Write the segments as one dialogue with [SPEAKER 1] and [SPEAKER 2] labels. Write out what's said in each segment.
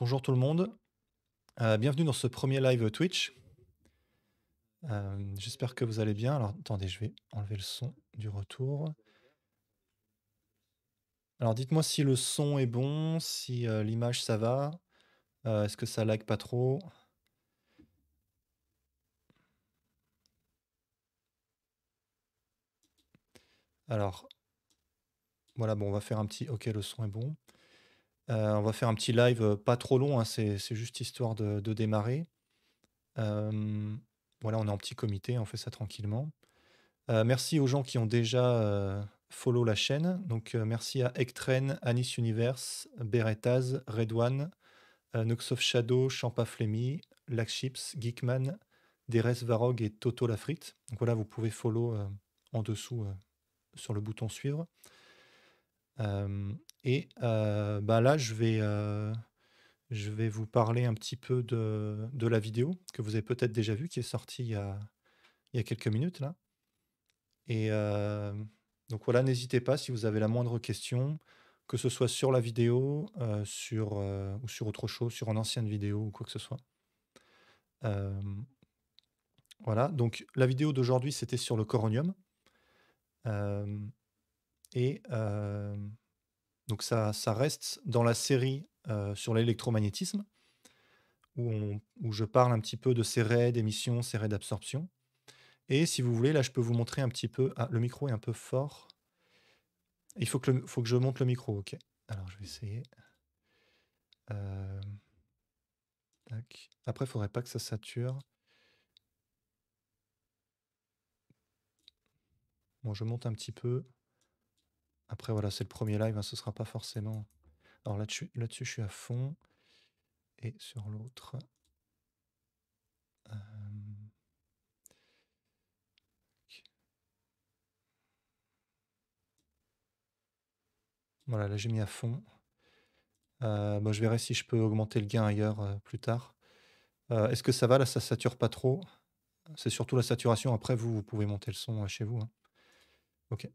[SPEAKER 1] Bonjour tout le monde. Euh, bienvenue dans ce premier live Twitch. Euh, j'espère que vous allez bien. Alors attendez, je vais enlever le son du retour. Alors dites-moi si le son est bon, si euh, l'image ça va. Est-ce que ça lag pas trop Alors voilà, bon, on va faire un petit OK, le son est bon. Euh, on va faire un petit live euh, pas trop long, hein, c'est juste histoire de, démarrer. Euh, voilà, on est en petit comité, on fait ça tranquillement. merci aux gens qui ont déjà follow la chaîne. Donc merci à Ektren, Anis Universe, Beretaz, Redwan, Nox of Shadow, Champa Flemmy, Geekman, Deres Varog et Toto Lafrite. Donc voilà, vous pouvez follow en dessous sur le bouton suivre. Et euh, bah là, je vais, euh, je vais vous parler un petit peu de, la vidéo que vous avez peut-être déjà vue, qui est sortie il y a, il y quelques minutes là. Et euh, donc voilà, n'hésitez pas si vous avez la moindre question, que ce soit sur la vidéo, sur, ou sur autre chose, sur une ancienne vidéo ou quoi que ce soit. voilà, donc la vidéo d'aujourd'hui, c'était sur le coronium. et donc ça, reste dans la série euh, sur l'électromagnétisme, où, je parle un petit peu de ces raies d'émission, ces raies d'absorption. Et si vous voulez, là, je peux vous montrer un petit peu... Ah, le micro est un peu fort. Il faut que, je monte le micro, ok. Alors, je vais essayer. Euh, Après, il ne faudrait pas que ça sature. Bon, je monte un petit peu. Après, voilà, c'est le premier live, ce hein, ce sera pas forcément. Alors là-dessus, là je suis à fond. Et sur l'autre. Euh, voilà, là j'ai mis à fond. Euh, bah, je verrai si je peux augmenter le gain ailleurs euh, plus tard. Est-ce que ça va là Ça sature pas trop C'est surtout la saturation. Après, vous, vous pouvez monter le son chez vous. Hein. Ok.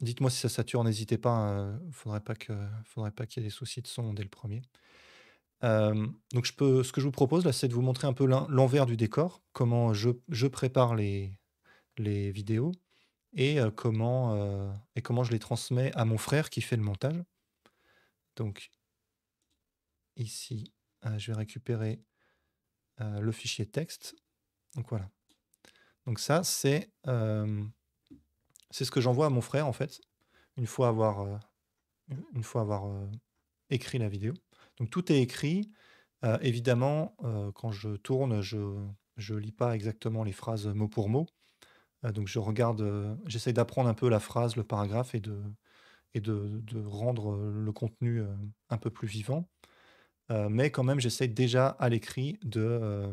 [SPEAKER 1] Dites-moi si ça sature, n'hésitez pas. Il hein, ne euh, faudrait pas qu'il y ait des soucis de son dès le premier. donc je peux, ce que je vous propose là, c'est de vous montrer un peu l'envers du décor, comment je, prépare les, vidéos et euh, comment euh, et comment je les transmets à mon frère qui fait le montage. Donc ici, je vais récupérer le fichier texte. Donc voilà. Donc ça, c'est c'est ce que j'envoie à mon frère, en fait, une fois avoir, euh, une fois avoir euh, écrit la vidéo. Donc tout est écrit. Euh, évidemment, quand je tourne, je ne lis pas exactement les phrases mot pour mot. donc je regarde, j'essaie d'apprendre un peu la phrase, le paragraphe et de, et rendre le contenu un peu plus vivant. mais quand même, j'essaie déjà à l'écrit de,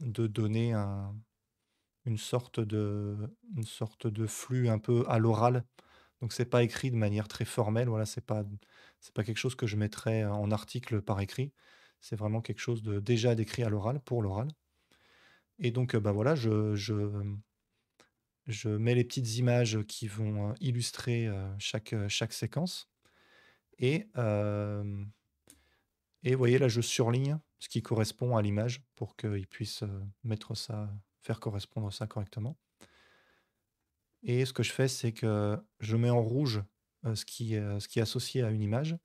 [SPEAKER 1] de donner un, une sorte de, une sorte de flux un peu à l'oral. Donc c'est pas écrit de manière très formelle. Voilà, c'est pas, c'est pas quelque chose que je mettrais en article par écrit. C'est vraiment quelque chose de déjà décrit à l'oral pour l'oral. Et donc bah voilà, je, je, mets les petites images qui vont euh, illustrer euh, chaque, euh, chaque séquence. Et et vous voyez là, je surligne ce qui correspond à l'image pour qu'il puisse mettre ça correspondre ça correctement. Et ce que je fais, c'est que je mets en rouge euh, ce, qui, euh, ce qui est associé à une image.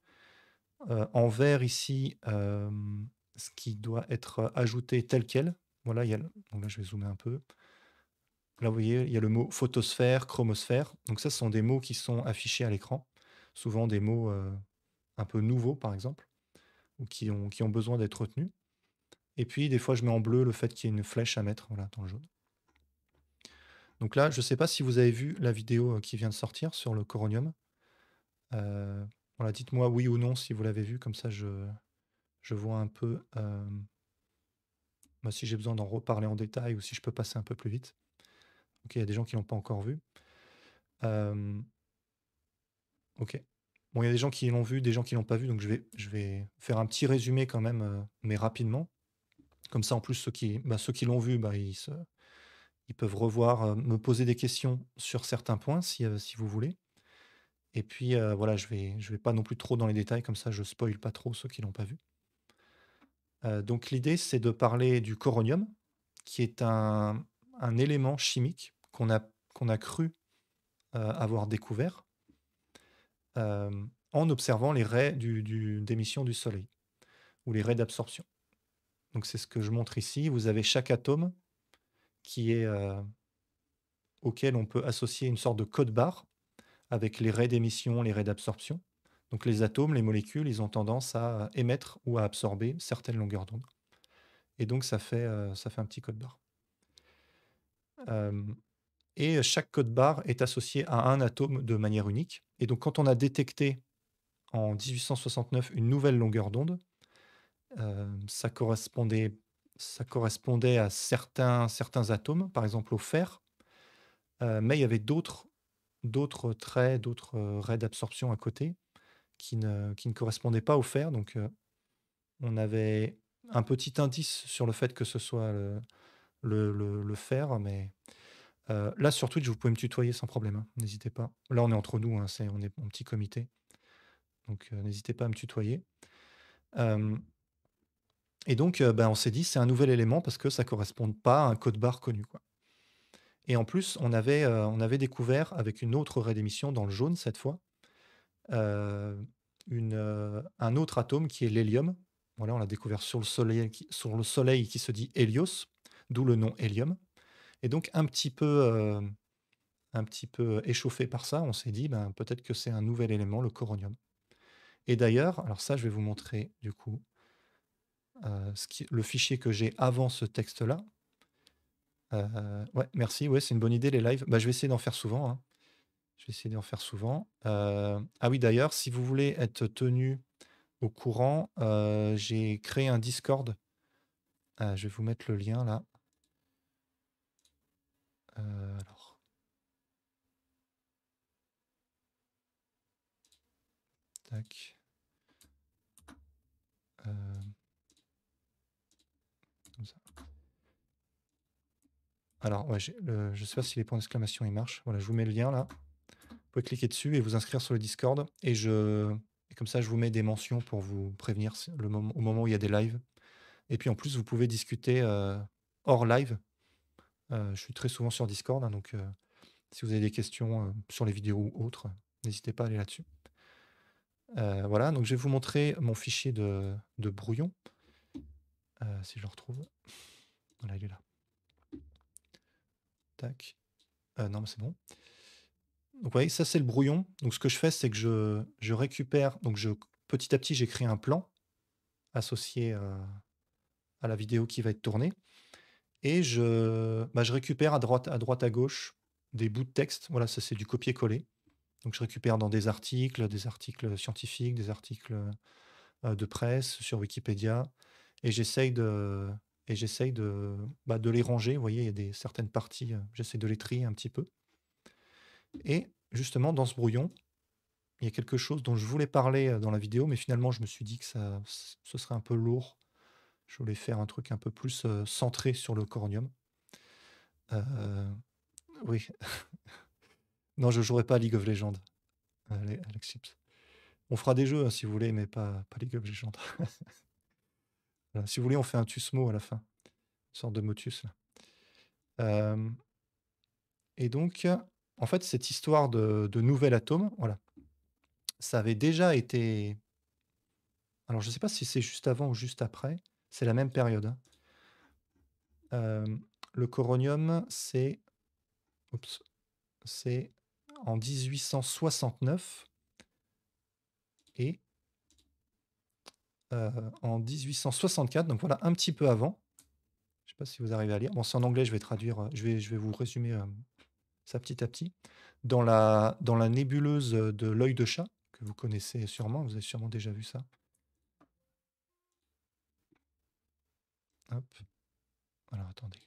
[SPEAKER 1] Euh, en vert ici, ce qui doit être ajouté tel quel. Voilà, il y a donc là, je vais zoomer un peu. Là, vous voyez, il y a le mot photosphère, chromosphère. Donc ça, ce sont des mots qui sont affichés à l'écran. Souvent des mots un peu nouveaux, par exemple, ou qui ont, qui ont besoin d'être retenus. Et puis, des fois, je mets en bleu le fait qu'il y ait une flèche à mettre voilà, dans le jaune. Donc là, je ne sais pas si vous avez vu la vidéo euh, qui vient de sortir sur le coronium. Euh, voilà, dites-moi oui ou non si vous l'avez vu, comme ça je, vois un peu euh, bah, si j'ai besoin d'en reparler en détail ou si je peux passer un peu plus vite. Ok, il y a des gens qui ne l'ont pas encore vu. Euh, ok. Bon, il y a des gens qui l'ont vu, des gens qui ne l'ont pas vu, donc je vais, je vais faire un petit résumé quand même, mais rapidement, comme ça, en plus, ceux qui, bah, ceux qui l'ont vu, bah, ils, peuvent revoir, euh, me poser des questions sur certains points, si, euh, vous voulez. Et puis, euh, voilà, je ne vais pas non plus trop dans les détails, comme ça, je spoil pas trop ceux qui l'ont pas vu. donc, l'idée, c'est de parler du coronium, qui est un, élément chimique qu'on a, cru avoir découvert en observant les raies d'émission du, du Soleil ou les raies d'absorption. Donc c'est ce que je montre ici. Vous avez chaque atome qui est euh, auquel on peut associer une sorte de code barre avec les raies d'émission, les raies d'absorption. Donc les atomes, les molécules, ils ont tendance à émettre ou à absorber certaines longueurs d'onde. Et donc ça fait, euh, ça fait un petit code barre. Euh, et chaque code barre est associé à un atome de manière unique. Et donc quand on a détecté en 1869 une nouvelle longueur d'onde, euh, ça, correspondait, ça correspondait à certains, certains atomes, par exemple au fer, euh, mais il y avait d'autres traits, d'autres euh, raies d'absorption à côté qui ne, qui ne correspondaient pas au fer. Donc, on avait un petit indice sur le fait que ce soit le, fer, mais là, sur Twitch, vous pouvez me tutoyer sans problème, hein, n'hésitez pas. Là, on est entre nous, hein, on est en petit comité, donc n'hésitez pas à me tutoyer. Et donc, euh, ben, on s'est dit, c'est un nouvel élément parce que ça ne correspond pas à un code barre connu. Quoi. Et en plus, on avait, euh, on avait découvert avec une autre raie d'émission, dans le jaune cette fois, euh, une, un autre atome qui est l'hélium. Voilà, on l'a découvert sur le, soleil, qui, sur le soleil qui se dit Hélios, d'où le nom hélium. Et donc, un petit peu, un petit peu échauffé par ça, on s'est dit, ben, peut-être que c'est un nouvel élément, le coronium. Et d'ailleurs, alors ça, je vais vous montrer du coup euh, le fichier que j'ai avant ce texte-là. Euh, ouais, merci. Ouais, c'est une bonne idée les lives. Bah, je vais essayer d'en faire souvent. Hein. Je vais essayer d'en faire souvent. Euh, ah oui, d'ailleurs, si vous voulez être tenu au courant, j'ai créé un Discord. je vais vous mettre le lien là. alors. Tac. Alors, je ne sais pas si les points d'exclamation ils marchent. Voilà, je vous mets le lien là. Vous pouvez cliquer dessus et vous inscrire sur le Discord. Et, je, comme ça, je vous mets des mentions pour vous prévenir au moment où il y a des lives. Et puis en plus, vous pouvez discuter euh, hors live. Euh, je suis très souvent sur Discord, hein, donc euh, si vous avez des questions sur les vidéos ou autres, n'hésitez pas à aller là-dessus. voilà, donc je vais vous montrer mon fichier de, de brouillon. si je le retrouve. Voilà, il est là. Tac. Euh, non, mais c'est bon. Donc, vous voyez, ça, c'est le brouillon. Donc, ce que je fais, c'est que je, je, récupère. Donc, je, petit à petit, j'écris un plan associé euh, à la vidéo qui va être tournée. Et je, bah, je récupère à droite, à droite, à gauche des bouts de texte. Voilà, ça, c'est du copier-coller. Donc, je récupère dans des articles, des articles scientifiques, des articles euh, de presse, sur Wikipédia. Et j'essaye de, et j'essaye de, bah, de les ranger. Vous voyez, il y a des, certaines parties, euh, j'essaie de les trier un petit peu. Et justement, dans ce brouillon, il y a quelque chose dont je voulais parler euh, dans la vidéo, mais finalement, je me suis dit que ça, ce serait un peu lourd. Je voulais faire un truc un peu plus euh, centré sur le cornium. oui. non, je jouerai pas à League of Legends. Allez, Alexis. On fera des jeux hein, si vous voulez, mais pas, pas League of Legends. Euh, si vous voulez, on fait un tusmo à la fin. Une sorte de motus. Euh, et donc, en fait, cette histoire de, nouvel atome, voilà, ça avait déjà été. Alors, je ne sais pas si c'est juste avant ou juste après. C'est la même période. Hein. Euh, le coronium, c'est. C'est en 1869. Et euh, en 1864, donc voilà, un petit peu avant. Je ne sais pas si vous arrivez à lire. Bon, c'est en anglais, je vais traduire, euh, je vais, je vais vous résumer euh, ça petit à petit. Dans la, dans la nébuleuse de l'œil de chat, que vous connaissez sûrement, vous avez sûrement déjà vu ça. Hop. Alors attendez.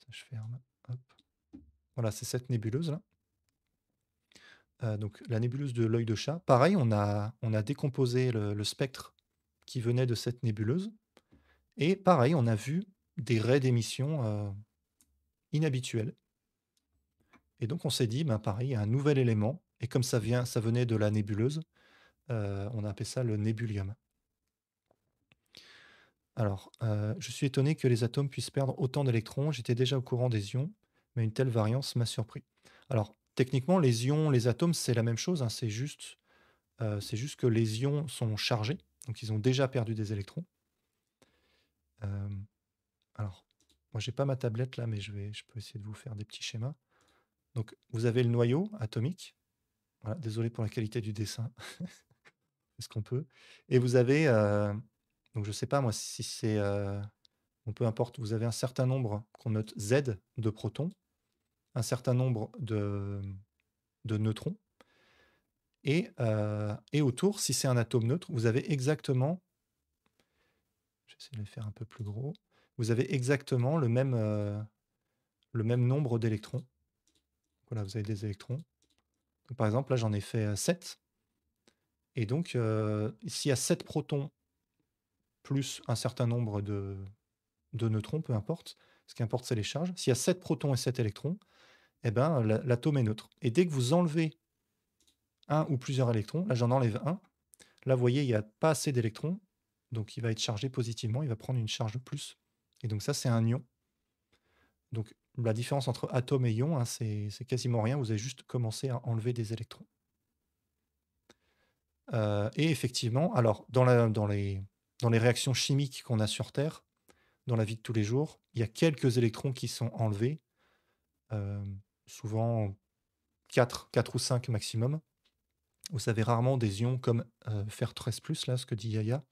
[SPEAKER 1] Ça, je ferme. Hop. Voilà, c'est cette nébuleuse là. Euh, donc la nébuleuse de l'œil de chat. Pareil, on a, on a décomposé le, spectre qui venait de cette nébuleuse. Et pareil, on a vu des raies d'émission euh, inhabituelles. Et donc on s'est dit, ben pareil, il y a un nouvel élément. Et comme ça, vient, ça venait de la nébuleuse, euh, on a appelé ça le nébulium. Alors, je suis étonné que les atomes puissent perdre autant d'électrons. J'étais déjà au courant des ions, mais une telle variance m'a surpris. Alors, techniquement, les ions, les atomes, c'est la même chose. Hein, c'est juste, euh, c'est juste que les ions sont chargés, donc ils ont déjà perdu des électrons. Euh, alors, moi, j'ai pas ma tablette là, mais je vais, je peux essayer de vous faire des petits schémas. Donc, vous avez le noyau atomique. Voilà, désolé pour la qualité du dessin. Est-ce qu'on peut Et vous avez, euh, donc je sais pas moi si c'est, peu importe, vous avez un certain nombre qu'on note Z de protons un certain nombre de, de neutrons. Euh, et, autour, si c'est un atome neutre, vous avez exactement, j'essaie de le faire un peu plus gros, vous avez exactement le même, euh, le même nombre d'électrons. Voilà, vous avez des électrons. par exemple, là, j'en ai fait 7. Euh, et donc, s'il y a 7 protons plus un certain nombre de, de neutrons, peu importe, ce qui importe, c'est les charges. S'il y a 7 protons et 7 électrons, eh ben, l'atome est neutre. Et dès que vous enlevez un ou plusieurs électrons, là j'en enlève un, là vous voyez, il n'y a pas assez d'électrons, donc il va être chargé positivement, il va prendre une charge de plus. Et donc ça, c'est un ion. Donc la différence entre atome et ion, hein, c'est quasiment rien, vous avez juste commencé à enlever des électrons. Euh, et effectivement, alors dans, les, réactions chimiques qu'on a sur Terre, dans la vie de tous les jours, il y a quelques électrons qui sont enlevés. Euh, souvent 4, 4 ou 5 maximum. Vous savez rarement des ions comme euh, fer 13 là, ce que dit Yaya.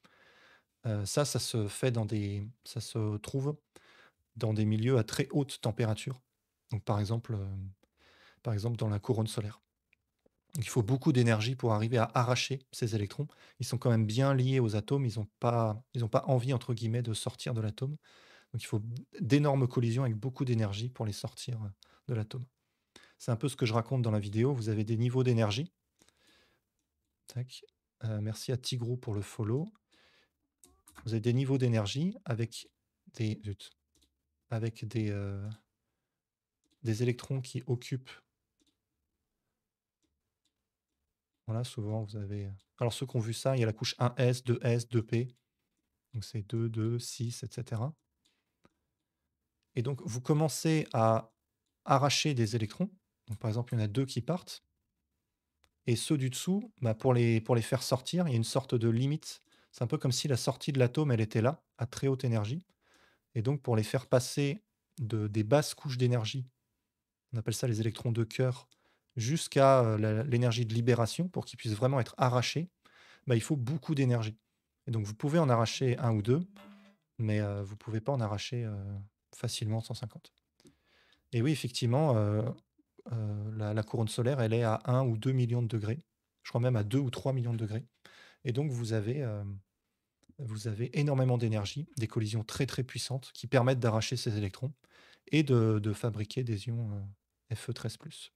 [SPEAKER 1] Euh, ça, ça se fait dans des, ça se trouve dans des milieux à très haute température. Donc, par exemple, euh, par exemple dans la couronne solaire. il faut beaucoup d'énergie pour arriver à arracher ces électrons. Ils sont quand même bien liés aux atomes. Ils n'ont pas, ils pas envie entre guillemets de sortir de l'atome. Donc, il faut d'énormes collisions avec beaucoup d'énergie pour les sortir de l'atome. C'est un peu ce que je raconte dans la vidéo. Vous avez des niveaux d'énergie. Euh, merci à Tigrou pour le follow. Vous avez des niveaux d'énergie avec des, avec des, euh, des électrons qui occupent. Voilà, souvent vous avez. Euh, alors ceux qui ont vu ça, il y a la couche 1S, 2S, 2P. Donc c'est 2, 2, 6, etc. Et donc vous commencez à arracher des électrons par exemple, il y en a deux qui partent. Et ceux du dessous, bah, pour, les, faire sortir, il y a une sorte de limite. C'est un peu comme si la sortie de l'atome, elle était là, à très haute énergie. Et donc, pour les faire passer de, des basses couches d'énergie, on appelle ça les électrons de cœur, jusqu'à euh, l'énergie de libération, pour qu'ils puissent vraiment être arrachés, bah, il faut beaucoup d'énergie. Et donc, vous pouvez en arracher un ou deux, mais euh, vous ne pouvez pas en arracher euh, facilement 150. Et oui, effectivement, euh, la, couronne solaire, elle est à 1 ou 2 millions de degrés. Je crois même à 2 ou 3 millions de degrés. Et donc, euh, vous avez, énormément d'énergie, des collisions très très puissantes qui permettent d'arracher ces électrons et de, fabriquer des ions euh, Fe13.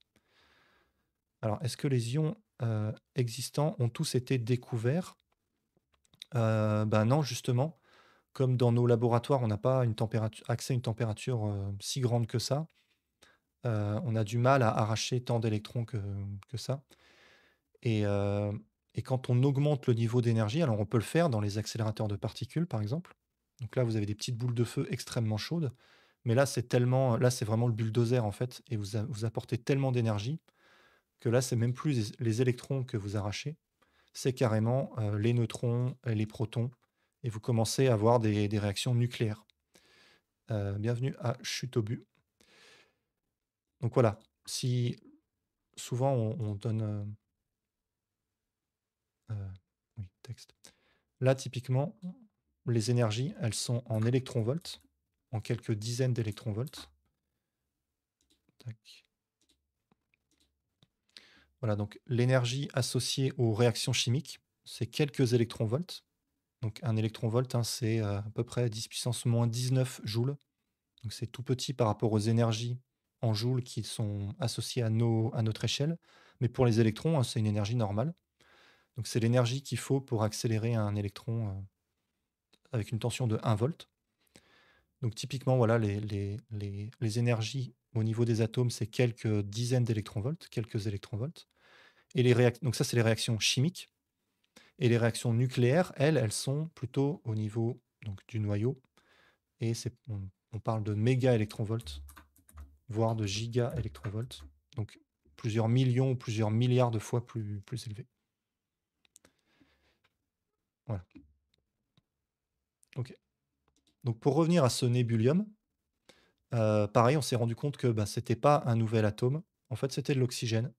[SPEAKER 1] Alors, est-ce que les ions existants ont tous été découverts Ben non, justement. Comme dans nos laboratoires, on n'a pas accès à une température si grande que ça, euh, on a du mal à arracher tant d'électrons que, ça. Euh, et, quand on augmente le niveau d'énergie, alors on peut le faire dans les accélérateurs de particules, par exemple. Donc là, vous avez des petites boules de feu extrêmement chaudes. Mais là, c'est tellement, là, c'est vraiment le bulldozer en fait, et vous, vous apportez tellement d'énergie que là, c'est même plus les électrons que vous arrachez, c'est carrément euh, les neutrons, et les protons, et vous commencez à avoir des, des réactions nucléaires. bienvenue à Chute au but. Donc voilà, si souvent on, donne... Euh, euh, texte. Là, typiquement, les énergies, elles sont en électronvolts, en quelques dizaines d'électronvolts. Voilà, donc l'énergie associée aux réactions chimiques, c'est quelques électronvolts. Donc un électronvolt, hein, c'est euh, à peu près 10 puissance moins 19 joules. Donc c'est tout petit par rapport aux énergies en joules qui sont associés à, à notre échelle. Mais pour les électrons, hein, c'est une énergie normale. Donc c'est l'énergie qu'il faut pour accélérer un électron euh, avec une tension de 1 volt. Donc typiquement, voilà, les, les, énergies au niveau des atomes, c'est quelques dizaines d'électronvolts, quelques électronvolts. Et les Donc ça, c'est les réactions chimiques. Et les réactions nucléaires, elles, elles sont plutôt au niveau donc, du noyau. Et on, on parle de méga électronvolts voire de giga-électrovolts, donc plusieurs millions ou plusieurs milliards de fois plus, plus Voilà. Ok. Donc pour revenir à ce nébulium, euh, pareil, on s'est rendu compte que bah, ce n'était pas un nouvel atome, en fait c'était de l'oxygène.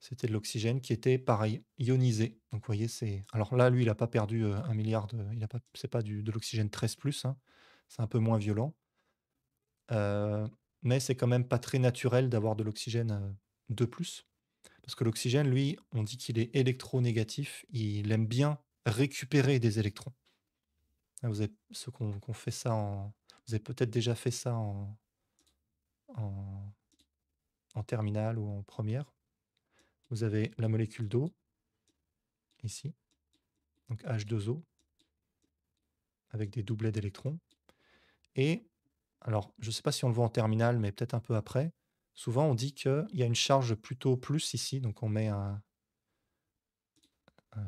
[SPEAKER 1] C'était de l'oxygène qui était pareil, ionisé. Donc voyez, c'est. Alors là, lui, il n'a pas perdu euh, un milliard de. Il pas... C'est pas du... de l'oxygène 13, hein. c'est un peu moins violent. Euh, mais c'est quand même pas très naturel d'avoir de l'oxygène de plus. Parce que l'oxygène, lui, on dit qu'il est électronégatif, il aime bien récupérer des électrons. Ah, vous avez, ce qu'on fait ça en, vous avez peut-être déjà fait ça en, en, en terminale ou en première. Vous avez la molécule d'eau, ici, donc H2O, avec des doublets d'électrons. Et alors je ne sais pas si on le voit en terminale, mais peut-être un peu après, souvent on dit qu'il y a une charge plutôt plus ici, donc on met un...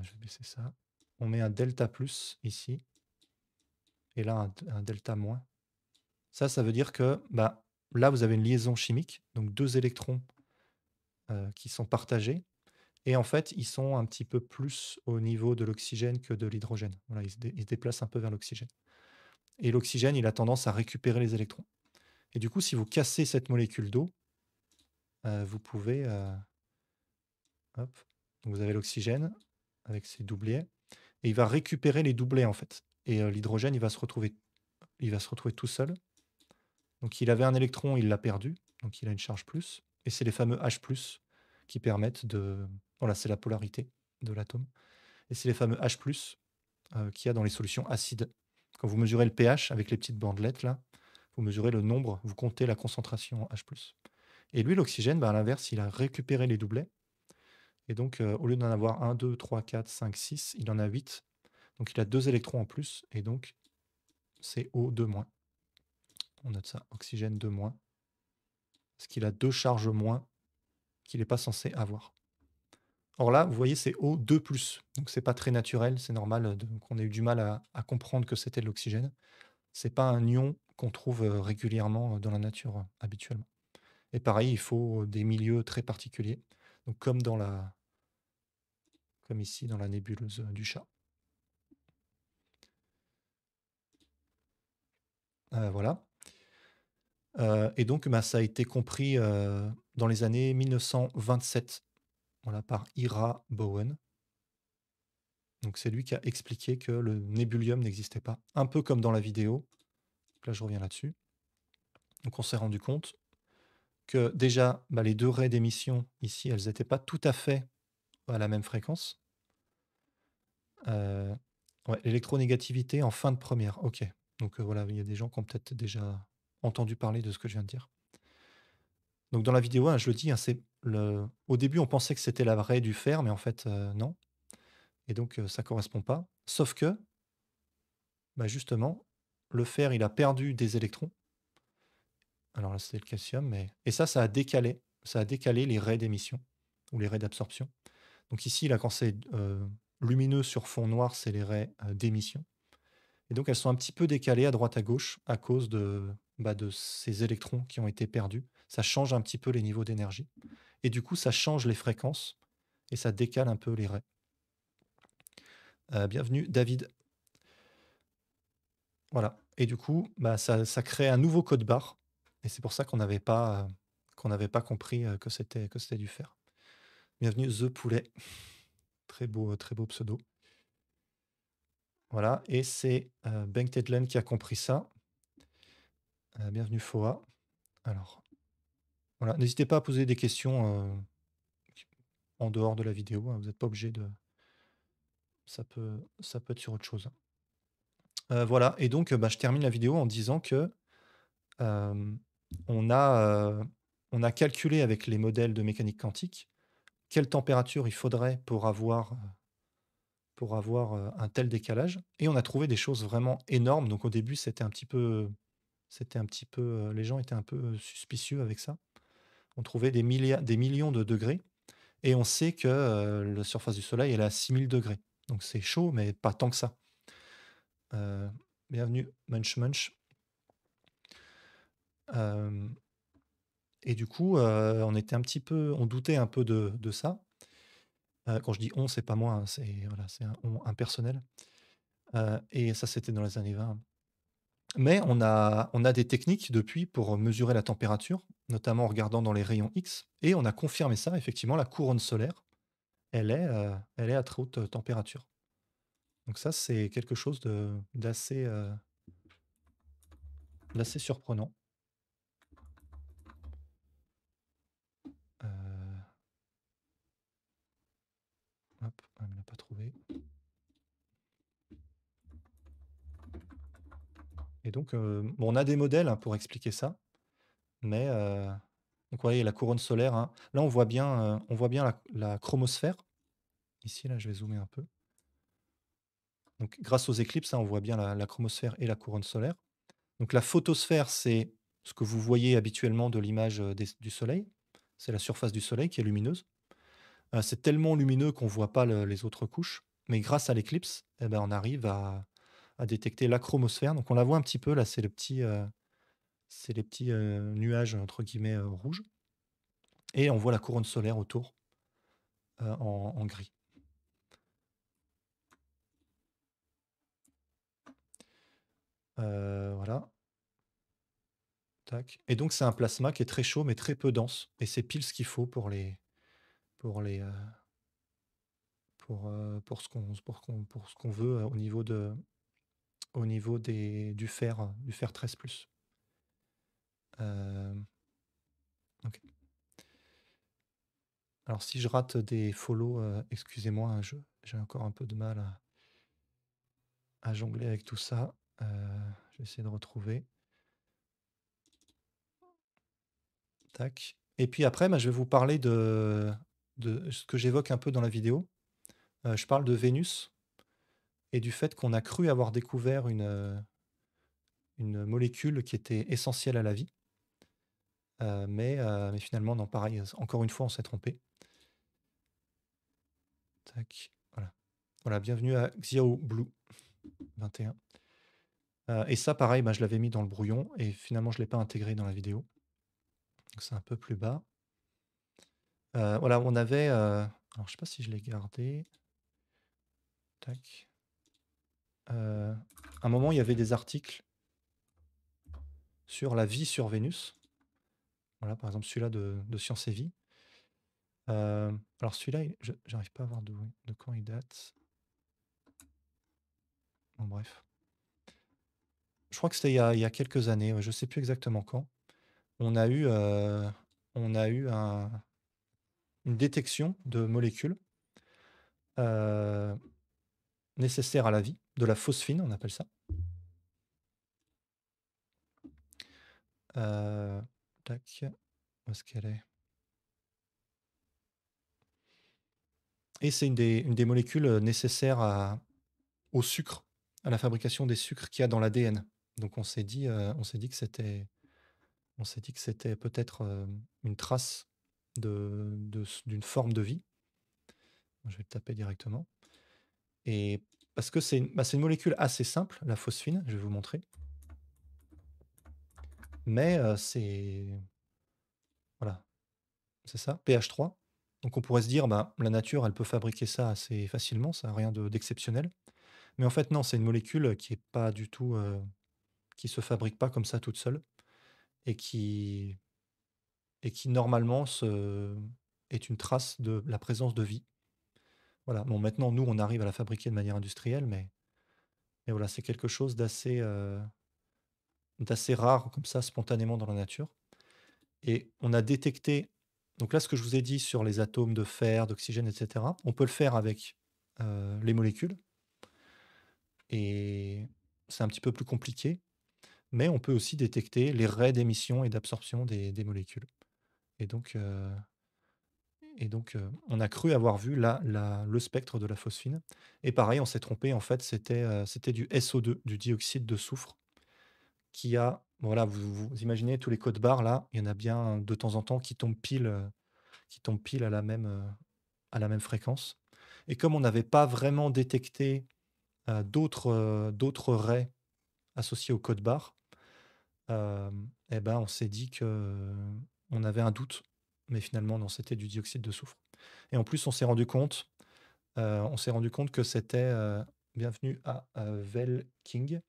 [SPEAKER 1] Je ça. On met un delta plus ici, et là un, delta moins. Ça, ça veut dire que bah, là, vous avez une liaison chimique, donc deux électrons euh, qui sont partagés, et en fait, ils sont un petit peu plus au niveau de l'oxygène que de l'hydrogène. Voilà, ils se déplacent un peu vers l'oxygène et l'oxygène, il a tendance à récupérer les électrons. Et du coup, si vous cassez cette molécule d'eau, euh, vous pouvez... Euh, hop, vous avez l'oxygène avec ses doublets, et il va récupérer les doublés en fait. Et euh, l'hydrogène, il, va se retrouver, il va se retrouver tout seul. Donc il avait un électron, il l'a perdu, donc il a une charge plus. Et c'est les fameux H+, qui permettent de... Voilà, c'est la polarité de l'atome. Et c'est les fameux H+, qu'il y a dans les solutions acides quand vous mesurez le pH avec les petites bandelettes, là, vous mesurez le nombre, vous comptez la concentration H. Et lui, l'oxygène, bah, à l'inverse, il a récupéré les doublets. Et donc, euh, au lieu d'en avoir 1, 2, 3, 4, 5, 6, il en a 8. Donc, il a deux électrons en plus. Et donc, c'est O2-. On note ça, oxygène 2-. Parce qu'il a deux charges moins qu'il n'est pas censé avoir. Or là, vous voyez, c'est O2+. Donc c'est pas très naturel, c'est normal euh, qu'on ait eu du mal à, comprendre que c'était de l'oxygène. C'est pas un ion qu'on trouve euh, régulièrement euh, dans la nature habituellement. Et pareil, il faut des milieux très particuliers. Donc comme dans la comme ici dans la nébuleuse du chat. voilà. et donc, bah, ça a été compris dans les années 1927 voilà, par Ira Bowen. Donc c'est lui qui a expliqué que le nébulium n'existait pas, un peu comme dans la vidéo. là, je reviens là-dessus. Donc on s'est rendu compte que déjà, bah, les deux raies d'émission ici, elles n'étaient pas tout à fait à la même fréquence. Euh, l'électronégativité en fin de première. Ok. Donc euh, voilà, il y a des gens qui ont peut-être déjà entendu parler de ce que je viens de dire. Donc dans la vidéo, je hein, le dis, au début, on pensait que c'était la raie du fer, mais en fait, euh, non. Et donc, euh, ça ne correspond pas. Sauf que, bah, justement, le fer, il a perdu des électrons. Alors là, c'était le calcium, mais... Et ça, ça a décalé. Ça a décalé les raies d'émission, ou les raies d'absorption. Donc ici, là, quand c'est euh, lumineux sur fond noir, c'est les raies d'émission. Et donc, elles sont un petit peu décalées à droite à gauche à cause de, bah, de ces électrons qui ont été perdus ça change un petit peu les niveaux d'énergie. Et du coup, ça change les fréquences et ça décale un peu les raies. Euh, bienvenue, David. Voilà. Et du coup, bah, ça, crée un nouveau code barre. Et c'est pour ça qu'on n'avait pas, euh, pas compris euh, que c'était que c'était du fer. Bienvenue, The Poulet. très beau, très beau pseudo. Voilà. Et c'est Bengt Tedlen qui a compris ça. bienvenue, Foa. Alors, n'hésitez pas à poser des questions euh, en dehors de la vidéo. Hein, vous n'êtes pas obligé de. Ça peut, ça peut être sur autre chose. Euh, voilà, et donc bah, je termine la vidéo en disant que on, a, euh, on a calculé avec les modèles de mécanique quantique quelle température il faudrait pour avoir, pour avoir un tel décalage. Et on a trouvé des choses vraiment énormes. Donc au début, c'était un petit peu. C'était un petit peu. Les gens étaient un peu suspicieux avec ça on trouvait des, millions de degrés. Et on sait que euh, la surface du Soleil, est à 6000 degrés. Donc c'est chaud, mais pas tant que ça. Euh, bienvenue, Munch Munch. Euh, et du coup, on était un petit peu, on doutait un peu de, ça. quand je dis on, c'est pas moi, hein, c'est voilà, un on impersonnel. et ça, c'était dans les années 20. Mais on a, on a des techniques depuis pour mesurer la température, notamment en regardant dans les rayons X, et on a confirmé ça, effectivement, la couronne solaire, elle est, euh, elle est à très haute euh, température. Donc ça, c'est quelque chose euh, d'assez surprenant. Et donc, euh, on a des modèles, hein, pour expliquer ça, mais vous euh, voyez la couronne solaire, hein. Là, on voit bien, euh, on voit bien la chromosphère. Ici, là, je vais zoomer un peu. Donc grâce aux éclipses, hein, on voit bien la chromosphère et la couronne solaire. Donc la photosphère, c'est ce que vous voyez habituellement de l'image, du soleil. C'est la surface du soleil qui est lumineuse. c'est tellement lumineux qu'on ne voit pas les autres couches, mais grâce à l'éclipse, eh ben, on arrive à à détecter la chromosphère. Donc on la voit un petit peu, là c'est le petit, euh, c'est les petits euh, nuages entre guillemets euh, rouges. Et on voit la couronne solaire autour en, gris. voilà. Tac. Et donc c'est un plasma qui est très chaud mais très peu dense. Et c'est pile ce qu'il faut pour les pour les pour, pour ce qu'on pour, pour ce qu'on veut au niveau de, au niveau des, du fer, du fer 13 plus. Euh, Alors si je rate des follow, euh, excusez-moi, hein, jeu j'ai encore un peu de mal à, à jongler avec tout ça. Euh, J'essaie de retrouver. Tac. Et puis après, bah, je vais vous parler de, de ce que j'évoque un peu dans la vidéo. Euh, je parle de Vénus et du fait qu'on a cru avoir découvert une, euh, une molécule qui était essentielle à la vie. Euh, euh, mais, finalement, non, pareil, encore une fois, on s'est trompé. Tac, voilà. Voilà, bienvenue à Xiao Blue 21. et ça, pareil, bah, je l'avais mis dans le brouillon et finalement, je ne l'ai pas intégré dans la vidéo. c'est un peu plus bas. voilà, on avait. alors, je ne sais pas si je l'ai gardé. Tac à euh, un moment, il y avait des articles sur la vie sur Vénus. Voilà, par exemple, celui-là de, Science et Vie. Euh, alors, celui-là, j'arrive pas à voir de, quand il date. Bon, bref. Je crois que c'était il, y a quelques années, je ne sais plus exactement quand. On a eu, euh, on a eu une détection de molécules nécessaires à la vie de la phosphine, on appelle ça. Euh, est qu'elle est Et c'est une des, molécules euh, nécessaires à, au sucre, à la fabrication des sucres qu'il y a dans l'ADN. Donc on s'est dit, euh, on s'est dit que c'était, on s'est dit que c'était peut-être une trace de, d'une forme de vie. Je vais le taper directement. Et parce que bah, c'est une, molécule assez simple, la phosphine, je vais vous montrer. Mais euh, c'est... Voilà, c'est ça, pH3. Donc on pourrait se dire, bah, la nature, elle peut fabriquer ça assez facilement, ça n'a rien d'exceptionnel. Mais en fait, non, c'est une molécule qui est pas du tout... Euh, qui se fabrique pas comme ça toute seule, et qui, et qui normalement est une trace de la présence de vie Bon, maintenant, nous, on arrive à la fabriquer de manière industrielle, mais, mais voilà, c'est quelque chose euh, d'assez rare, comme ça, spontanément dans la nature. Et on a détecté, donc là, ce que je vous ai dit sur les atomes de fer, d'oxygène, etc., on peut le faire avec euh, les molécules. Et c'est un petit peu plus compliqué, mais on peut aussi détecter les raies d'émission et d'absorption des, molécules. Et donc, euh, et donc, euh, on a cru avoir vu le spectre de la phosphine. Et pareil, on s'est trompé. En fait, c'était euh, du SO2, du dioxyde de soufre, qui a, voilà, vous, imaginez tous les codes barres là, il y en a bien de temps en temps qui tombent pile, euh, qui tombent pile à la même à la même fréquence. Et comme on n'avait pas vraiment détecté d'autres d'autres raies associées aux codes barres, eh ben, on s'est dit qu'on avait un doute mais finalement, non, c'était du dioxyde de soufre. Et en plus, on s'est rendu compte, euh, on s'est rendu compte que c'était, euh, bienvenue à Velking,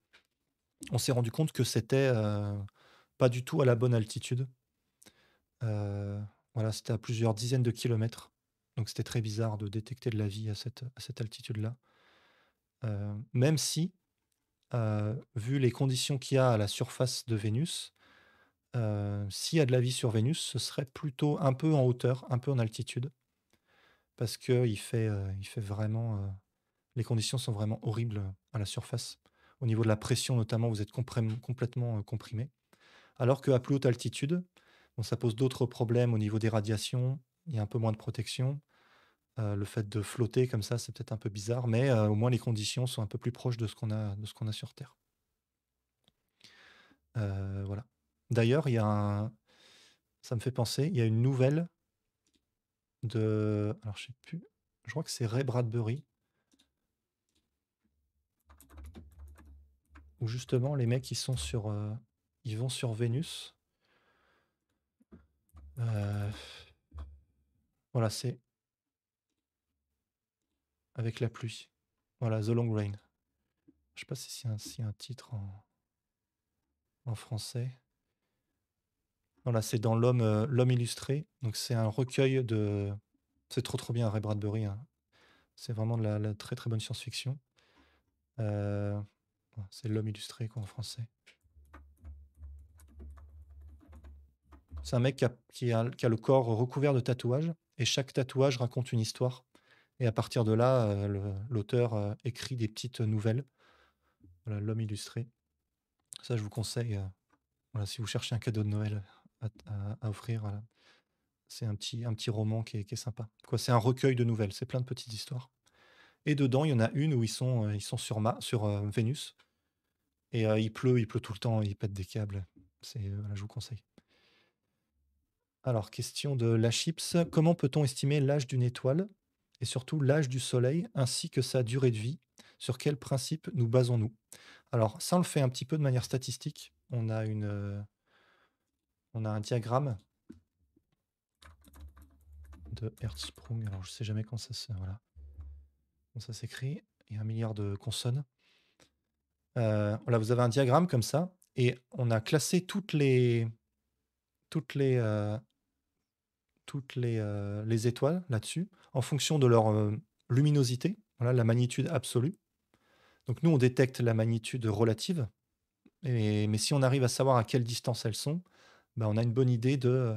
[SPEAKER 1] on s'est rendu compte que c'était euh, pas du tout à la bonne altitude. voilà, c'était à plusieurs dizaines de kilomètres. Donc c'était très bizarre de détecter de la vie à cette, altitude-là. même si, vu les conditions qu'il y a à la surface de Vénus, euh, s'il y a de la vie sur Vénus, ce serait plutôt un peu en hauteur, un peu en altitude parce que fait, euh, il fait vraiment, euh, les conditions sont vraiment horribles, à la surface. Au niveau de la pression notamment, vous êtes complètement, comprimé. Alors qu'à plus haute altitude, ça pose d'autres problèmes au niveau des radiations, il y a un peu moins de protection. le fait de flotter comme ça, c'est peut-être un peu bizarre, mais, au moins les conditions sont un peu plus proches de ce qu'on a de a sur Terre. voilà. D'ailleurs, il y a un... Ça me fait penser, il y a une nouvelle de... Alors, je sais plus. Je crois que c'est Ray Bradbury. Ou justement, les mecs, ils sont sur... Euh, ils vont sur Vénus. Euh, voilà, c'est... Avec la pluie. Voilà, The Long Rain. Je sais pas si c'est un titre en, en français c'est dans l'homme euh, l'homme illustré. Donc c'est un recueil de. C'est trop trop bien Ray Bradbury. Hein. C'est vraiment de la, très très bonne science-fiction. Euh, c'est l'homme illustré en français. C'est un mec qui a, le corps recouvert de tatouages et chaque tatouage raconte une histoire. Et à partir de là, euh, l'auteur écrit des petites nouvelles. Voilà, l'homme illustré. Ça, je vous conseille. voilà, si vous cherchez un cadeau de Noël, à, offrir. C'est un petit, un petit roman qui est, sympa. Quoi, c'est un recueil de nouvelles, c'est plein de petites histoires. Et dedans, il y en a une où ils sont, euh, ils sont sur, Ma, sur euh, Vénus. Et euh, il pleut, il pleut tout le temps, il pète des câbles. C'est, je vous conseille. Alors, question de la chips. Comment peut-on estimer l'âge d'une étoile et surtout l'âge du Soleil ainsi que sa durée de vie Sur quel principe nous basons-nous Alors, ça, on le fait un petit peu de manière statistique. On a une, on a un diagramme de Hertzsprung. Alors, je sais jamais quand ça se, voilà. ça s'écrit. Il y a un milliard de consonnes. Euh, vous avez un diagramme comme ça, et on a classé toutes les, toutes les, euh, toutes les, euh, les étoiles là-dessus en fonction de leur luminosité, voilà, la magnitude absolue. Donc nous, on détecte la magnitude relative, mais si on arrive à savoir à quelle distance elles sont, bah, on a une bonne idée euh,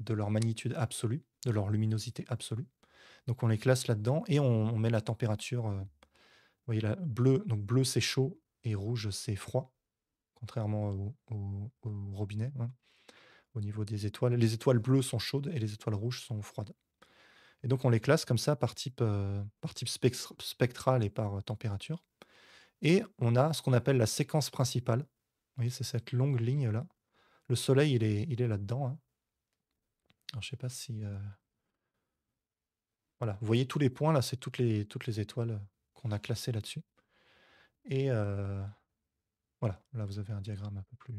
[SPEAKER 1] de, leur magnitude absolue, de leur luminosité absolue. Donc on les classe là-dedans et on, met la température. Euh, vous voyez là, bleu, donc bleu c'est chaud et rouge c'est froid, contrairement au, robinet. Hein, au niveau des étoiles, les étoiles bleues sont chaudes et les étoiles rouges sont froides. Et donc on les classe comme ça par type, euh, spectral et par température. Et on a ce qu'on appelle la séquence principale. Vous voyez, c'est cette longue ligne là le soleil, il est, il est là-dedans. Hein. Je ne sais pas si. Euh, voilà, vous voyez tous les points là, c'est toutes les, toutes les étoiles euh, qu'on a classées là-dessus. Et euh, voilà, là vous avez un diagramme un peu plus.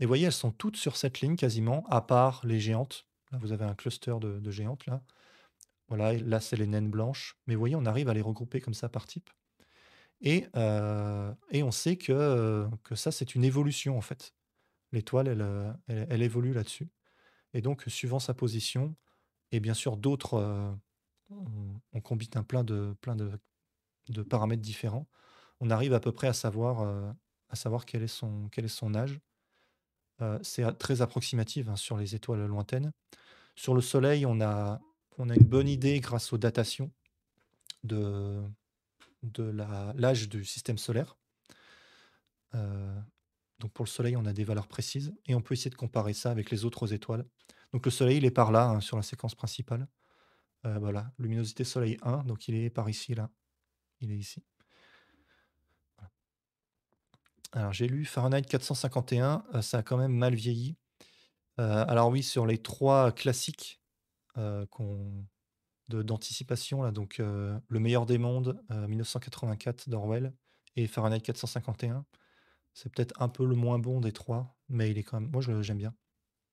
[SPEAKER 1] Et vous voyez, elles sont toutes sur cette ligne quasiment, à part les géantes. Là, vous avez un cluster de, géantes là. Voilà, et là c'est les naines blanches. Mais vous voyez, on arrive à les regrouper comme ça par type. Et, et on sait que, que ça, c'est une évolution en fait. L'étoile, euh, elle, évolue là-dessus. Et donc, suivant sa position, et bien sûr d'autres, euh, on, combine un plein, de, plein de, paramètres différents, on arrive à peu près à savoir, euh, à savoir quel, est son, quel est son âge. c'est très approximatif hein, sur les étoiles lointaines. Sur le Soleil, on a, on a une bonne idée grâce aux datations de, de l'âge du système solaire. Donc pour le Soleil, on a des valeurs précises et on peut essayer de comparer ça avec les autres étoiles. Donc le Soleil, il est par là, hein, sur la séquence principale. Euh, voilà, luminosité Soleil 1, donc il est par ici, là. Il est ici. Alors j'ai lu Fahrenheit 451, euh, ça a quand même mal vieilli. Euh, alors oui, sur les trois classiques d'anticipation, là, donc Le meilleur des mondes, 1984 d'Orwell et Fahrenheit 451 c'est peut-être un peu le moins bon des trois, mais il est quand même. Moi, j'aime bien.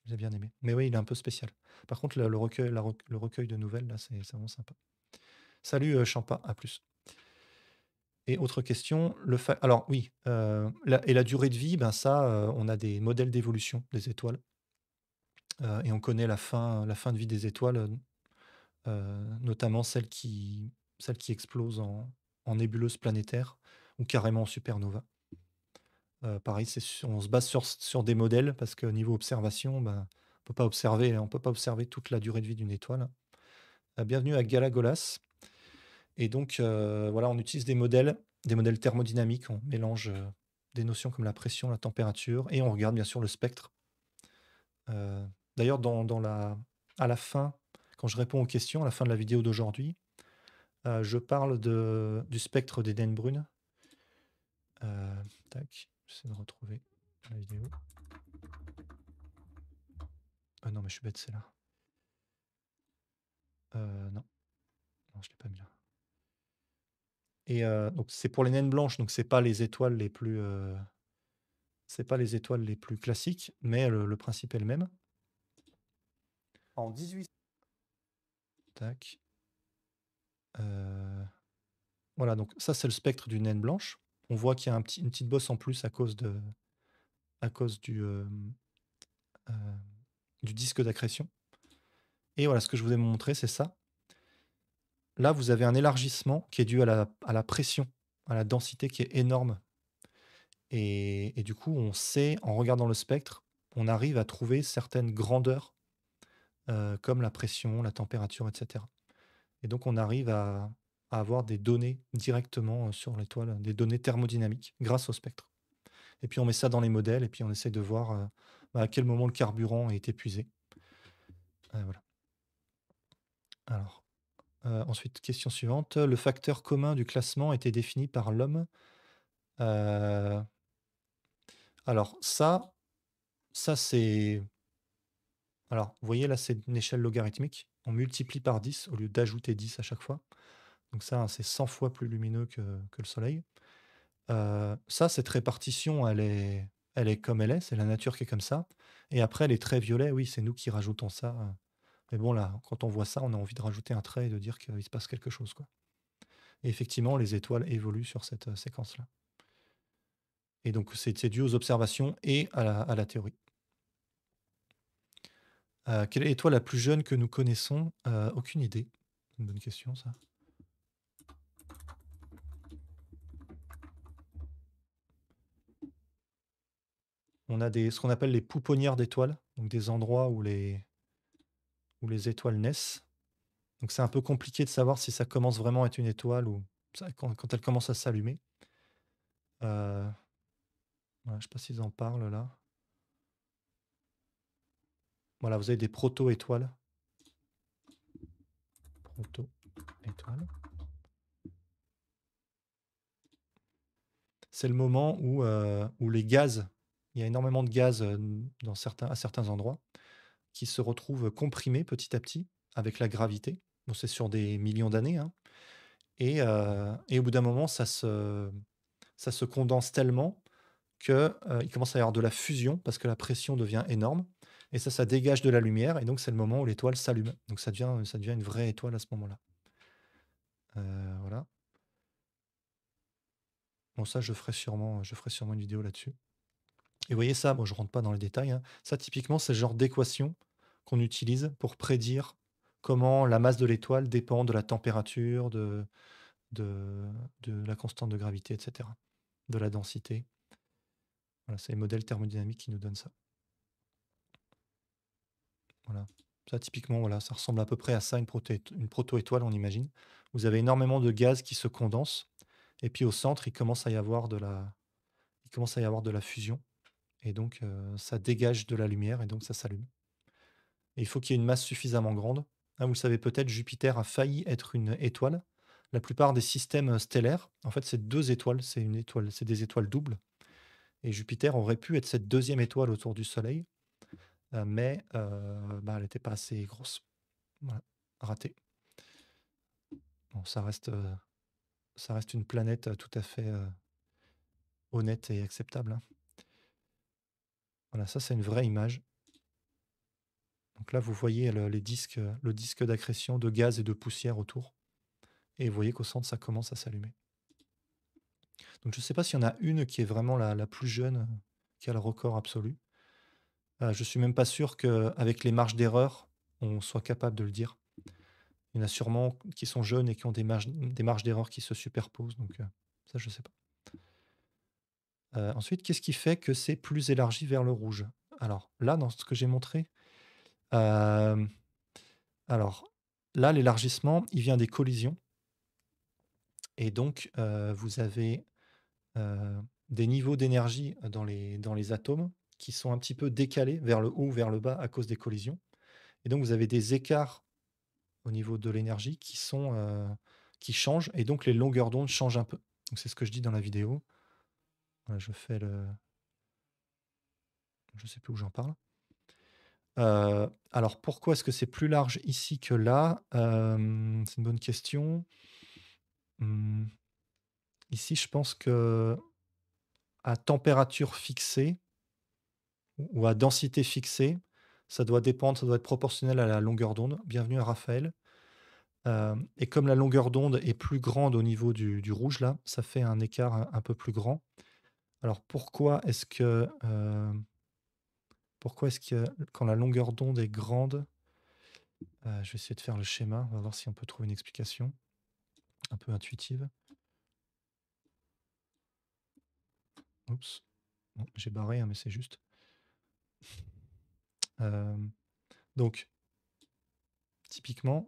[SPEAKER 1] J'ai bien aimé. Mais oui, il est un peu spécial. Par contre, le, recueil, le recueil de nouvelles, là, c'est vraiment sympa. Salut, euh, Champa, à plus. Et autre question, le alors oui, euh, et la durée de vie, ben ça, euh, on a des modèles d'évolution des étoiles. et on connaît la fin, la fin de vie des étoiles, notamment celles qui, celles qui explosent en, en nébuleuse planétaire ou carrément en supernova pareil, on se base sur, des modèles parce qu'au niveau observation, ben, on peut pas observer, on peut pas observer toute la durée de vie d'une étoile. bienvenue à Galagolas. Et donc voilà, on utilise des modèles, des modèles thermodynamiques. On mélange des notions comme la pression, la température, et on regarde bien sûr le spectre. D'ailleurs, à la fin, quand je réponds aux questions, à la fin de la vidéo d'aujourd'hui, je parle du spectre des Brune. tac. Je J'essaie de retrouver la vidéo. Ah non, mais je suis bête, c'est là. Euh, non. Non, je l'ai pas mis là. Et euh, donc c'est pour les naines blanches, donc c'est pas les étoiles les plus. Euh, c'est pas les étoiles les plus classiques, mais le, principe est le même. En 18. Tac. voilà, donc ça c'est le spectre d'une naine blanche on voit qu'il y a un petit, une petite bosse en plus à cause, euh, du, disque d'accrétion. Et voilà, ce que je vous ai montré, c'est ça. Là, vous avez un élargissement qui est dû à la, pression, à la densité qui est énorme. Et, du coup, on sait, en regardant le spectre, on arrive à trouver certaines grandeurs, euh, comme la pression, la température, etc. Et donc, on arrive à, à avoir des données directement euh, sur l'étoile, des données thermodynamiques grâce au spectre. Et puis on met ça dans les modèles et puis on essaie de voir euh, bah, à quel moment le carburant est épuisé. Euh, alors, ensuite, question suivante. Le facteur commun du classement était défini par l'homme. alors, ça, ça c'est. Alors, vous voyez là, c'est une échelle logarithmique. On multiplie par 10 au lieu d'ajouter 10 à chaque fois. Donc ça, hein, c'est 100 fois plus lumineux que, le Soleil. Euh, ça, cette répartition, elle est, comme elle est, c'est la nature qui est comme ça. Et après, les traits violets, oui, c'est nous qui rajoutons ça. Hein. Mais bon, là, quand on voit ça, on a envie de rajouter un trait et de dire qu'il se passe quelque chose. Quoi. Et effectivement, les étoiles évoluent sur cette euh, séquence-là. Et donc, c'est dû aux observations et à la, théorie. Euh, quelle est l'étoile la plus jeune que nous connaissons Aucune idée. Une bonne question, ça. on a des, ce qu'on appelle les pouponnières d'étoiles, donc des endroits où les, où les étoiles naissent. Donc c'est un peu compliqué de savoir si ça commence vraiment à être une étoile ou quand, elle commence à s'allumer. Euh, je ne sais pas s'ils en parlent là. Voilà, vous avez des proto-étoiles. Proto-étoiles. C'est le moment où, euh, où les gaz il y a énormément de gaz dans certains, à certains endroits qui se retrouvent comprimés petit à petit avec la gravité. Bon, c'est sur des millions d'années. Hein. Et, au bout d'un moment, ça se, ça se condense tellement qu'il commence à y avoir de la fusion parce que la pression devient énorme. Et ça, ça dégage de la lumière. Et donc, c'est le moment où l'étoile s'allume. Donc, ça devient, ça devient une vraie étoile à ce moment-là. voilà. Bon, ça, je ferai sûrement, je ferai sûrement une vidéo là-dessus. Et vous voyez ça, moi je ne rentre pas dans les détails, hein. ça typiquement c'est le genre d'équation qu'on utilise pour prédire comment la masse de l'étoile dépend de la température, de, la constante de gravité, etc., de la densité. c'est les modèles thermodynamiques qui nous donnent ça. Voilà. Ça, typiquement, voilà, ça ressemble à peu près à ça, une, une proto-étoile, on imagine. Vous avez énormément de gaz qui se condense, et puis au centre, il commence à y avoir de la, il commence à y avoir de la fusion. Et donc, ça dégage de la lumière et donc ça s'allume. il faut qu'il y ait une masse suffisamment grande. Hein, vous le savez peut-être, Jupiter a failli être une étoile. La plupart des systèmes stellaires, en fait, c'est deux étoiles, c'est une étoile, c'est des étoiles doubles. Et Jupiter aurait pu être cette deuxième étoile autour du Soleil, mais bah, elle n'était pas assez grosse. Voilà, ratée. Bon, ça reste, ça reste une planète tout à fait honnête et acceptable. Hein. Voilà, ça c'est une vraie image. Donc là, vous voyez euh, le, les disques, euh, le disque d'accrétion de gaz et de poussière autour. Et vous voyez qu'au centre, ça commence à s'allumer. Donc je ne sais pas s'il y en a une qui est vraiment la, plus jeune, euh, qui a le record absolu. je ne suis même pas sûr qu'avec les marges d'erreur, on soit capable de le dire. Il y en a sûrement qui sont jeunes et qui ont des marges, marges d'erreur qui se superposent. Donc ça, je ne sais pas ensuite, qu'est-ce qui fait que c'est plus élargi vers le rouge Alors là, dans ce que j'ai montré, alors là, l'élargissement, il vient des collisions. Et donc, vous avez des niveaux d'énergie dans les, dans les atomes qui sont un petit peu décalés vers le haut ou vers le bas à cause des collisions. Et donc, vous avez des écarts au niveau de l'énergie qui, qui changent. Et donc, les longueurs d'onde changent un peu. c'est ce que je dis dans la vidéo je fais le. Je sais plus où j'en parle. Euh, alors pourquoi est-ce que c'est plus large ici que là euh, C'est une bonne question. Hmm. ici, je pense que à température fixée ou à densité fixée, ça doit dépendre, ça doit être proportionnel à la longueur d'onde. Bienvenue à Raphaël. Euh, et comme la longueur d'onde est plus grande au niveau du, rouge, là, ça fait un écart un peu plus grand. Alors pourquoi est-ce que euh, pourquoi est-ce que quand la longueur d'onde est grande, euh, je vais essayer de faire le schéma, on va voir si on peut trouver une explication un peu intuitive. Oups, j'ai barré, hein, mais c'est juste. Euh, donc, typiquement,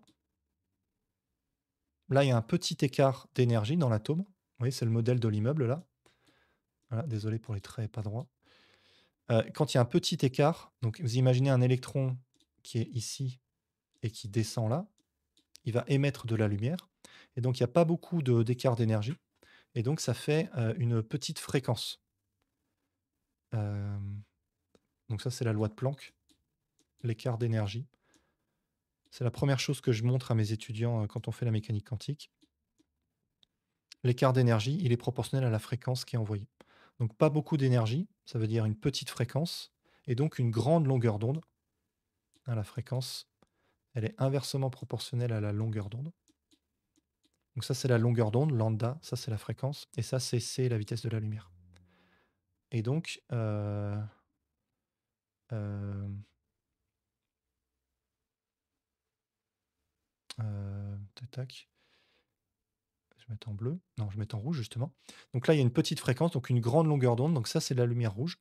[SPEAKER 1] là, il y a un petit écart d'énergie dans l'atome. Vous voyez, c'est le modèle de l'immeuble, là désolé pour les traits pas droits. Euh, quand il y a un petit écart, donc vous imaginez un électron qui est ici et qui descend là, il va émettre de la lumière. Et donc, il n'y a pas beaucoup d'écart d'énergie. Et donc, ça fait euh, une petite fréquence. Euh, donc, ça, c'est la loi de Planck, l'écart d'énergie. C'est la première chose que je montre à mes étudiants quand on fait la mécanique quantique. L'écart d'énergie, il est proportionnel à la fréquence qui est envoyée. Donc pas beaucoup d'énergie, ça veut dire une petite fréquence, et donc une grande longueur d'onde. Hein, la fréquence, elle est inversement proportionnelle à la longueur d'onde. Donc ça, c'est la longueur d'onde, lambda, ça c'est la fréquence, et ça c'est la vitesse de la lumière. Et donc, euh, euh, euh, tac, bleu. Non, je vais en rouge, justement. Donc là, il y a une petite fréquence, donc une grande longueur d'onde. Donc ça, c'est la lumière rouge.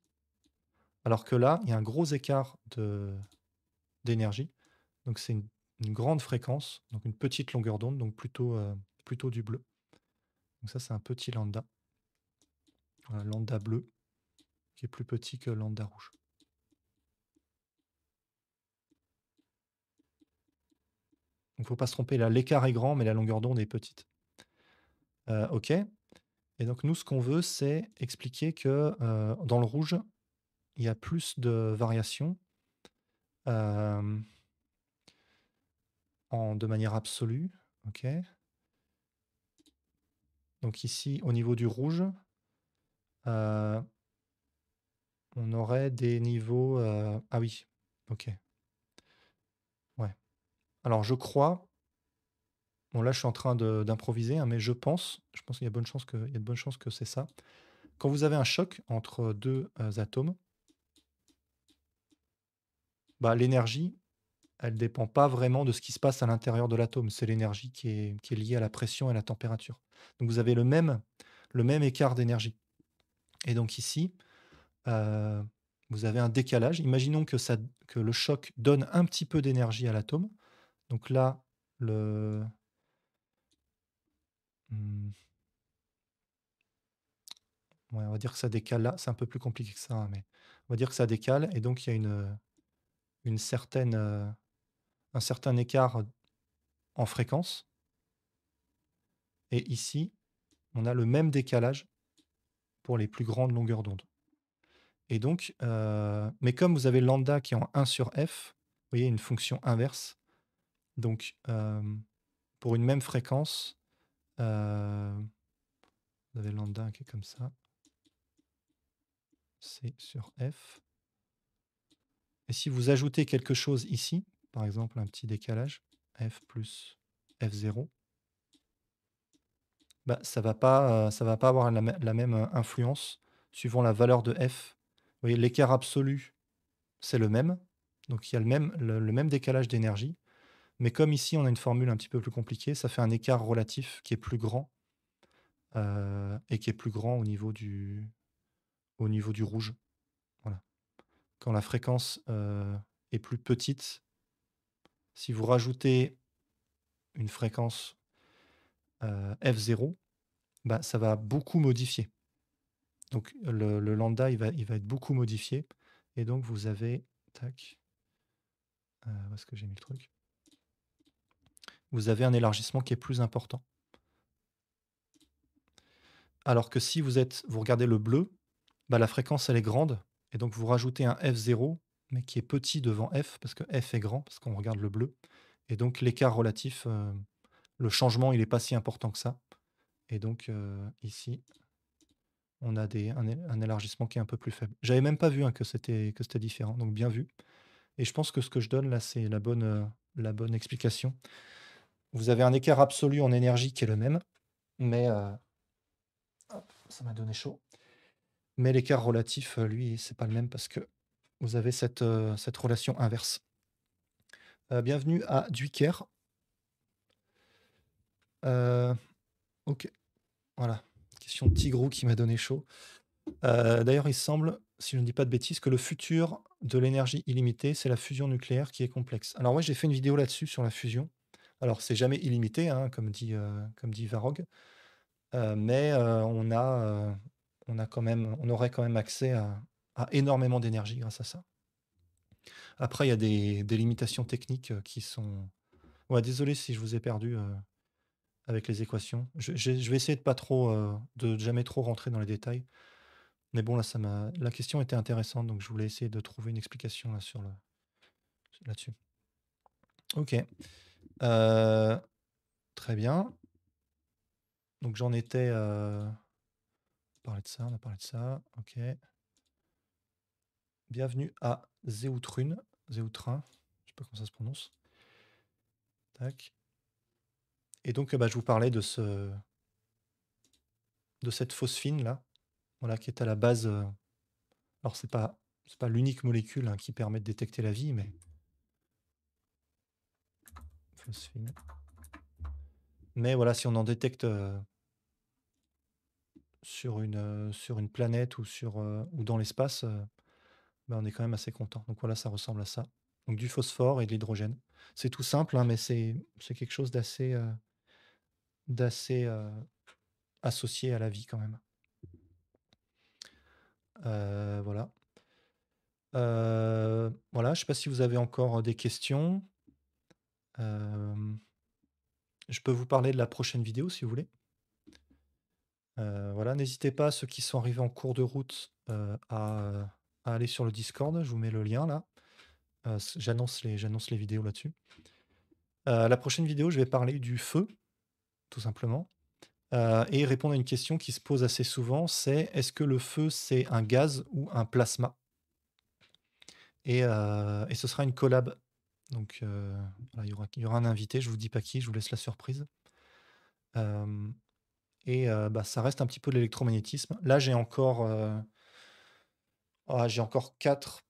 [SPEAKER 1] Alors que là, il y a un gros écart d'énergie. Donc c'est une, grande fréquence, donc une petite longueur d'onde, donc plutôt, euh, plutôt du bleu. Donc ça, c'est un petit lambda. lambda bleu, qui est plus petit que lambda rouge. Donc faut pas se tromper, là l'écart est grand, mais la longueur d'onde est petite. Euh, OK. Et donc, nous, ce qu'on veut, c'est expliquer que euh, dans le rouge, il y a plus de variations en, de manière absolue. OK. Donc ici, au niveau du rouge, euh, on aurait des niveaux... ah oui, OK. Ouais. Alors, je crois Bon, là, je suis en train d'improviser, hein, mais je pense, je pense qu'il y a bonne de bonnes chances que c'est ça. Quand vous avez un choc entre deux euh, atomes, bah, l'énergie, elle ne dépend pas vraiment de ce qui se passe à l'intérieur de l'atome. C'est l'énergie qui est, liée à la pression et à la température. Donc vous avez le même, le même écart d'énergie. Et donc ici, euh, vous avez un décalage. Imaginons que, que le choc donne un petit peu d'énergie à l'atome. Donc là, le, Mmh. on va dire que ça décale là. C'est un peu plus compliqué que ça, hein, mais on va dire que ça décale. Et donc, il y a une, euh, une certaine, euh, un certain écart en fréquence. Et ici, on a le même décalage pour les plus grandes longueurs d'onde. Et donc, euh, mais comme vous avez lambda qui est en 1 sur f, vous voyez une fonction inverse. Donc, pour une même fréquence, vous euh, avez lambda qui est comme ça. C sur F. Et si vous ajoutez quelque chose ici, par exemple un petit décalage, F plus F0, bah, ça ne va, pas, euh, va pas avoir la, même euh, influence suivant la valeur de F. Vous voyez, l'écart absolu, c'est le même. Donc il y a le même décalage d'énergie. Mais comme ici, on a une formule un petit peu plus compliquée, ça fait un écart relatif qui est plus grand euh, et qui est plus grand au niveau du, au niveau du rouge. Voilà. Quand la fréquence euh, est plus petite, si vous rajoutez une fréquence euh, F0, bah, ça va beaucoup modifier. Donc le, lambda, il va, il va être beaucoup modifié. Et donc vous avez... Tac. ce que j'ai mis le truc vous avez un élargissement qui est plus important. Alors que si vous êtes, vous regardez le bleu, bah, la fréquence elle est grande, et donc vous rajoutez un F0, mais qui est petit devant F, parce que F est grand, parce qu'on regarde le bleu, et donc l'écart relatif, euh, le changement, il n'est pas si important que ça. Et donc euh, ici, on a des, un, élargissement qui est un peu plus faible. J'avais même pas vu hein, que c'était différent, donc bien vu. Et je pense que ce que je donne là, c'est la bonne, euh, la bonne explication. Vous avez un écart absolu en énergie qui est le même, mais euh, ça m'a donné chaud. Mais l'écart relatif, euh, lui, c'est pas le même parce que vous avez cette, euh, cette relation inverse. bienvenue à Duiker. ok, voilà. Question de Tigrou qui m'a donné chaud. D'ailleurs, il semble, si je ne dis pas de bêtises, que le futur de l'énergie illimitée, c'est la fusion nucléaire qui est complexe. Alors, oui j'ai fait une vidéo là-dessus sur la fusion. Alors, c'est jamais illimité, hein, comme dit, euh, comme dit Varog, euh, mais euh, on, a, on, a quand même, on aurait quand même accès à, énormément d'énergie grâce à ça. Après, il y a des, limitations techniques qui sont. Ouais, désolé si je vous ai perdu avec les équations. Je, vais essayer de pas trop, de jamais trop rentrer dans les détails. Mais bon, là, ça m'a. La question était intéressante, donc je voulais essayer de trouver une explication là sur là-dessus. Ok. Euh, très bien. Donc j'en étais. Euh... On de ça, on a parlé de ça. Ok. Bienvenue à Zéoutrune. Zéoutrin. Je sais pas comment ça se prononce. Tac. Et donc bah, je vous parlais de ce de cette phosphine là, voilà, qui est à la base. Euh, alors c'est pas c'est pas l'unique molécule hein, qui permet de détecter la vie, mais mais voilà, si on en détecte euh, sur, une, euh, sur une planète ou, sur, euh, ou dans l'espace, ben, on est quand même assez content. Donc voilà, ça ressemble à ça. Donc du phosphore et de l'hydrogène. C'est tout simple, hein, mais c'est quelque chose d'assez d'assez associé à la vie quand même. voilà. voilà, je ne sais pas si vous avez encore des questions je peux vous parler de la prochaine vidéo si vous voulez. voilà, n'hésitez pas, ceux qui sont arrivés en cours de route, à, aller sur le Discord. Je vous mets le lien là. J'annonce les, les, vidéos là-dessus. la prochaine vidéo, je vais parler du feu, tout simplement, et répondre à une question qui se pose assez souvent, c'est est-ce que le feu, c'est un gaz ou un plasma et, et ce sera une collab donc euh, il, y aura, un invité, je vous dis pas qui, je vous laisse la surprise. Euh, et euh, bah, ça reste un petit peu de l'électromagnétisme. Là, j'ai encore, ah, j'ai encore 4,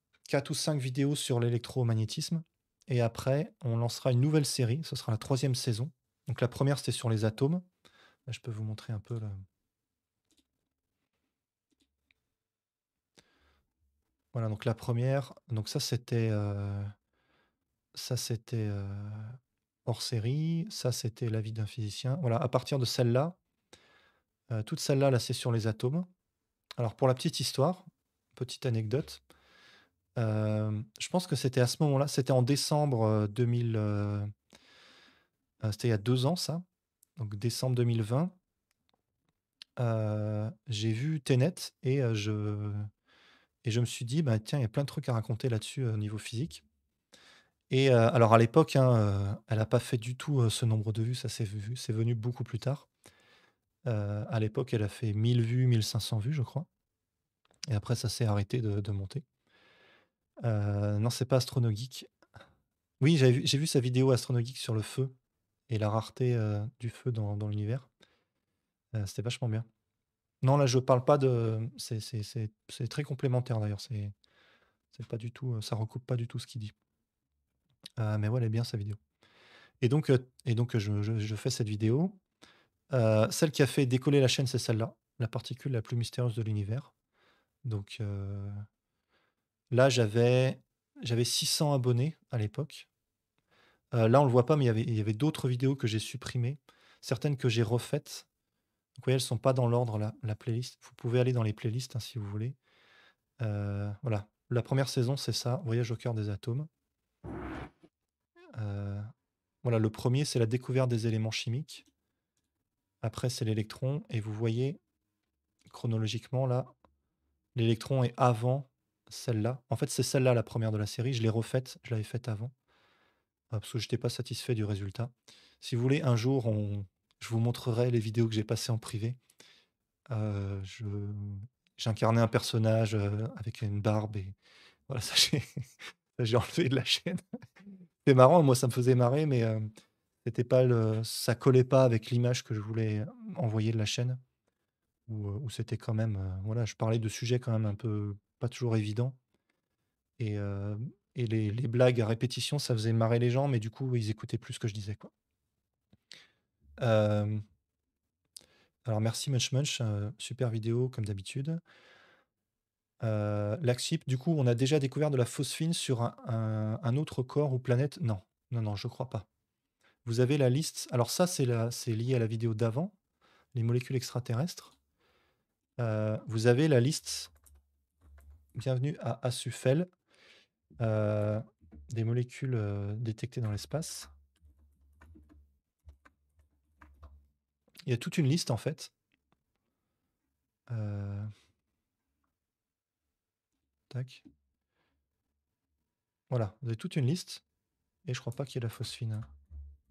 [SPEAKER 1] ou 5 vidéos sur l'électromagnétisme. Et après, on lancera une nouvelle série, ce sera la troisième saison. Donc la première, c'était sur les atomes. je peux vous montrer un peu Voilà, donc la première, donc ça c'était ça c'était hors série, ça c'était la vie d'un physicien. Voilà, à partir de celle-là, toute celle-là, là, c'est sur les atomes. Alors pour la petite histoire, petite anecdote, je pense que c'était à ce moment-là, c'était en décembre 2000, c'était il y a deux ans ça, donc décembre 2020. j'ai vu Tenet et je et je me suis dit bah, tiens il y a plein de trucs à raconter là-dessus au niveau physique et alors à l'époque, hein, elle n'a pas fait du tout ce nombre de vues, ça s'est vu, c'est venu beaucoup plus tard. à l'époque, elle a fait 1000 vues, 1500 vues, je crois. Et après, ça s'est arrêté de, monter. non, c'est pas AstronoGeek. Oui, j'ai vu, sa vidéo AstronoGeek sur le feu et la rareté du feu dans, l'univers. C'était vachement bien. Non, là, je ne parle pas de. C'est très complémentaire d'ailleurs. C'est pas du tout. Ça recoupe pas du tout ce qu'il dit. Ah, mais voilà bien sa vidéo. Et donc, et donc je, fais cette vidéo. celle qui a fait décoller la chaîne, c'est celle-là, la particule la plus mystérieuse de l'univers. Donc là, j'avais j'avais 600 abonnés à l'époque. là, on le voit pas, mais il y avait, d'autres vidéos que j'ai supprimées, certaines que j'ai refaites. Donc, vous voyez, elles sont pas dans l'ordre, la, playlist. Vous pouvez aller dans les playlists hein, si vous voulez. voilà. La première saison, c'est ça, Voyage au cœur des atomes. Euh, voilà, le premier, c'est la découverte des éléments chimiques. Après, c'est l'électron. Et vous voyez, chronologiquement, là, l'électron est avant celle-là. En fait, c'est celle-là, la première de la série. Je l'ai refaite, je l'avais faite avant. Euh, parce que je n'étais pas satisfait du résultat. Si vous voulez, un jour, je vous montrerai les vidéos que j'ai passées en privé. Euh, je... J'incarnais un personnage euh, avec une barbe et voilà, ça j'ai enlevé de la chaîne. C'était marrant, moi ça me faisait marrer, mais ça euh, c'était pas ça collait pas avec l'image que je voulais envoyer de la chaîne. Où, euh, c'était quand même, euh, voilà, je parlais de sujets quand même un peu pas toujours évidents. Et, les, blagues à répétition, ça faisait marrer les gens, mais du coup, ils écoutaient plus ce que je disais. Quoi. alors merci Munch Munch, super vidéo comme d'habitude. Euh, L'Axip, du coup, on a déjà découvert de la phosphine sur un, autre corps ou planète Non, non, non, je crois pas. Vous avez la liste. Alors ça, c'est lié à la vidéo d'avant, les molécules extraterrestres. Euh, vous avez la liste. Bienvenue à Asufel. Euh, des molécules détectées dans l'espace. Il y a toute une liste en fait. Euh, Tac. Voilà, vous avez toute une liste. Et je crois pas qu'il y ait la phosphine. Hein.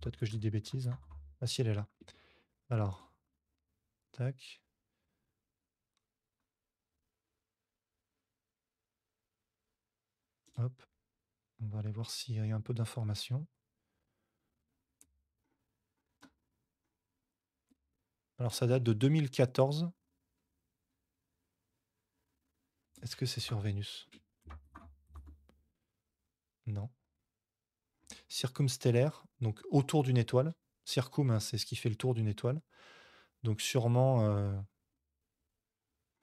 [SPEAKER 1] Peut-être que je dis des bêtises. Hein. Ah si, elle est là. Alors, tac. Hop. On va aller voir s'il y a un peu d'informations. Alors ça date de 2014. Est-ce que c'est sur Vénus Non. Circumstellaire, donc autour d'une étoile. Circum, hein, c'est ce qui fait le tour d'une étoile. Donc sûrement, euh,